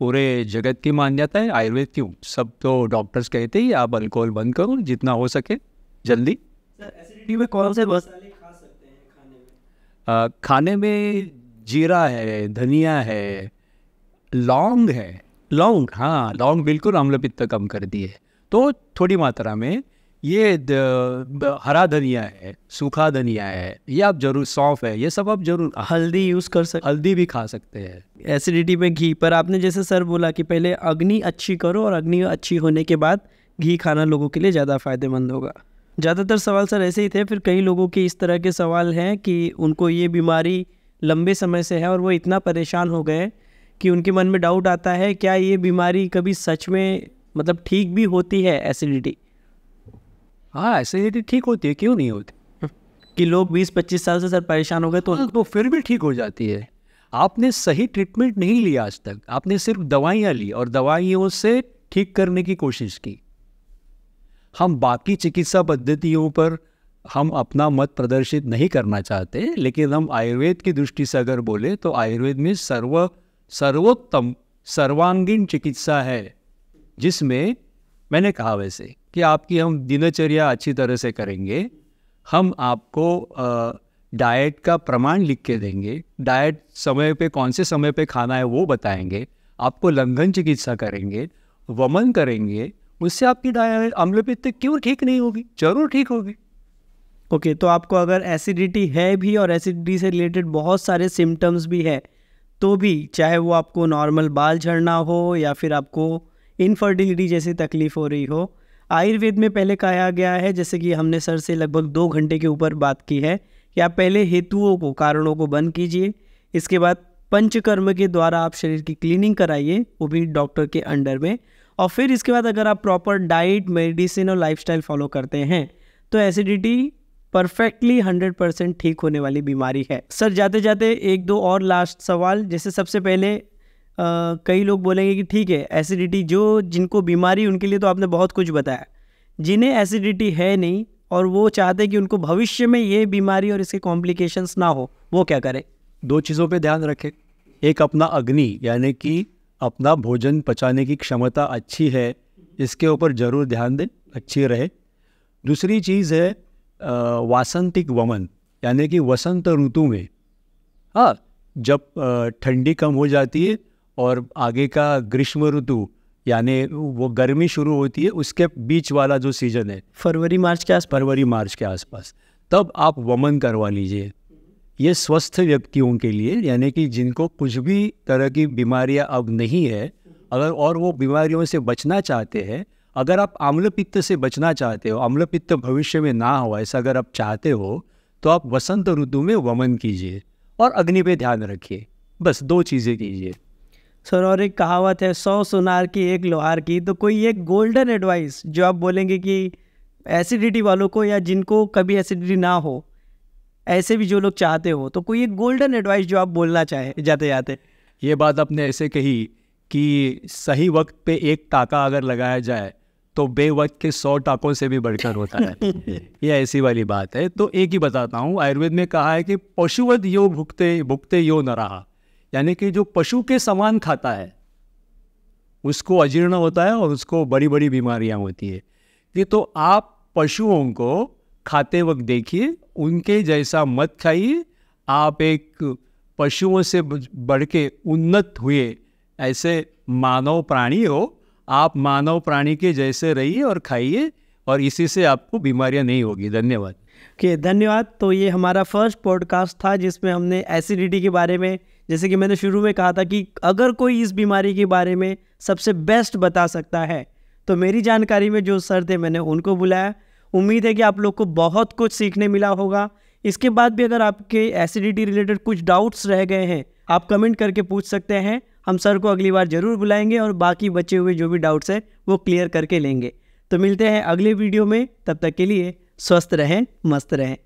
पूरे जगत की मान्यता है आयुर्वेद क्यों सब तो डॉक्टर्स कहते ही आप अल्कोहल बंद करो जितना हो सके जल्दी सर एसिडिटी में कौन से मसाले खा सकते हैं खाने में खाने में जीरा है धनिया है लौंग है लौंग हाँ लौंग बिल्कुल अम्लपित्त कम कर दिए तो थोड़ी मात्रा में ये हरा धनिया है सूखा धनिया है ये आप जरूर सौंफ है ये सब आप जरूर हल्दी यूज़ कर सकते हल्दी भी खा सकते हैं एसिडिटी में घी पर आपने जैसे सर बोला कि पहले अग्नि अच्छी करो और अग्नि अच्छी होने के बाद घी खाना लोगों के लिए ज़्यादा फ़ायदेमंद होगा ज़्यादातर सवाल सर ऐसे ही थे फिर कई लोगों के इस तरह के सवाल हैं कि उनको ये बीमारी लंबे समय से है और वो इतना परेशान हो गए कि उनके मन में डाउट आता है क्या ये बीमारी कभी सच में मतलब ठीक भी होती है एसिडिटी हाँ एसिडिटी ठीक होती है क्यों नहीं होती हम्म। कि लोग 20-25 साल से सर परेशान हो गए तो हाँ, तो फिर भी ठीक हो जाती है आपने सही ट्रीटमेंट नहीं लिया आज तक आपने सिर्फ दवाइयाँ ली और दवाइयों से ठीक करने की कोशिश की हम बाकी चिकित्सा पद्धतियों पर हम अपना मत प्रदर्शित नहीं करना चाहते लेकिन हम आयुर्वेद की दृष्टि से अगर बोले तो आयुर्वेद में सर्व सर्वोत्तम सर्वांगीण चिकित्सा है जिसमें मैंने कहा वैसे कि आपकी हम दिनचर्या अच्छी तरह से करेंगे हम आपको डाइट का प्रमाण लिख के देंगे डाइट समय पे कौन से समय पे खाना है वो बताएंगे आपको लंघन चिकित्सा करेंगे वमन करेंगे उससे आपकी डाय अम्लपित्त क्यों ठीक नहीं होगी जरूर ठीक होगी ओके तो आपको अगर एसिडिटी है भी और एसिडिटी से रिलेटेड बहुत सारे सिम्टम्स भी हैं तो भी चाहे वो आपको नॉर्मल बाल झड़ना हो या फिर आपको इनफर्टिलिटी जैसी तकलीफ़ हो रही हो आयुर्वेद में पहले कहा गया है जैसे कि हमने सर से लगभग दो घंटे के ऊपर बात की है कि आप पहले हेतुओं को कारणों को बंद कीजिए इसके बाद पंचकर्म के द्वारा आप शरीर की क्लीनिंग कराइए वो भी डॉक्टर के अंडर में और फिर इसके बाद अगर आप प्रॉपर डाइट मेडिसिन और लाइफस्टाइल फॉलो करते हैं तो एसिडिटी परफेक्टली हंड्रेड परसेंट ठीक होने वाली बीमारी है सर जाते जाते एक दो और लास्ट सवाल जैसे सबसे पहले आ, कई लोग बोलेंगे कि ठीक है एसिडिटी जो जिनको बीमारी उनके लिए तो आपने बहुत कुछ बताया जिन्हें एसिडिटी है नहीं और वो चाहते कि उनको भविष्य में ये बीमारी और इसके कॉम्प्लिकेशंस ना हो वो क्या करें दो चीज़ों पे ध्यान रखें एक अपना अग्नि यानी कि अपना भोजन पचाने की क्षमता अच्छी है इसके ऊपर ज़रूर ध्यान दें अच्छी रहे दूसरी चीज़ है वासंतिक वमन यानी कि वसंत ऋतु में हाँ जब ठंडी कम हो जाती है और आगे का ग्रीष्म ऋतु यानी वो गर्मी शुरू होती है उसके बीच वाला जो सीज़न है फरवरी मार्च के आस फरवरी मार्च के आसपास तब आप वमन करवा लीजिए ये स्वस्थ व्यक्तियों के लिए यानी कि जिनको कुछ भी तरह की बीमारियां अब नहीं है अगर और वो बीमारियों से बचना चाहते हैं अगर आप आम्लपित्त से बचना चाहते हो आम्लपित्त भविष्य में ना हो ऐसा अगर आप चाहते हो तो आप वसंत ऋतु में वमन कीजिए और अग्नि पे ध्यान रखिए बस दो चीज़ें कीजिए सर और एक कहावत है सौ सुनार की एक लोहार की तो कोई एक गोल्डन एडवाइस जो आप बोलेंगे कि एसिडिटी वालों को या जिनको कभी एसिडिटी ना हो ऐसे भी जो लोग चाहते हो तो कोई एक गोल्डन एडवाइस जो आप बोलना चाहे जाते जाते ये बात आपने ऐसे कही कि सही वक्त पे एक ताका अगर लगाया जाए तो बेवक के सौ टाकों से भी बढ़कर होता है <laughs> ये ऐसी वाली बात है तो एक ही बताता हूँ आयुर्वेद में कहा है कि पशुवध यो भुगते भुगते यो न रहा यानी कि जो पशु के समान खाता है उसको अजीर्ण होता है और उसको बड़ी बड़ी बीमारियां होती है ये तो आप पशुओं को खाते वक्त देखिए उनके जैसा मत खाइए आप एक पशुओं से बढ़ के उन्नत हुए ऐसे मानव प्राणी हो आप मानव प्राणी के जैसे रहिए और खाइए और इसी से आपको बीमारियां नहीं होगी धन्यवाद ओके okay, धन्यवाद तो ये हमारा फर्स्ट पॉडकास्ट था जिसमें हमने एसिडिटी के बारे में जैसे कि मैंने शुरू में कहा था कि अगर कोई इस बीमारी के बारे में सबसे बेस्ट बता सकता है तो मेरी जानकारी में जो सर थे मैंने उनको बुलाया उम्मीद है कि आप लोग को बहुत कुछ सीखने मिला होगा इसके बाद भी अगर आपके एसिडिटी रिलेटेड कुछ डाउट्स रह गए हैं आप कमेंट करके पूछ सकते हैं हम सर को अगली बार ज़रूर बुलाएंगे और बाकी बचे हुए जो भी डाउट्स हैं वो क्लियर करके लेंगे तो मिलते हैं अगले वीडियो में तब तक के लिए स्वस्थ रहें मस्त रहें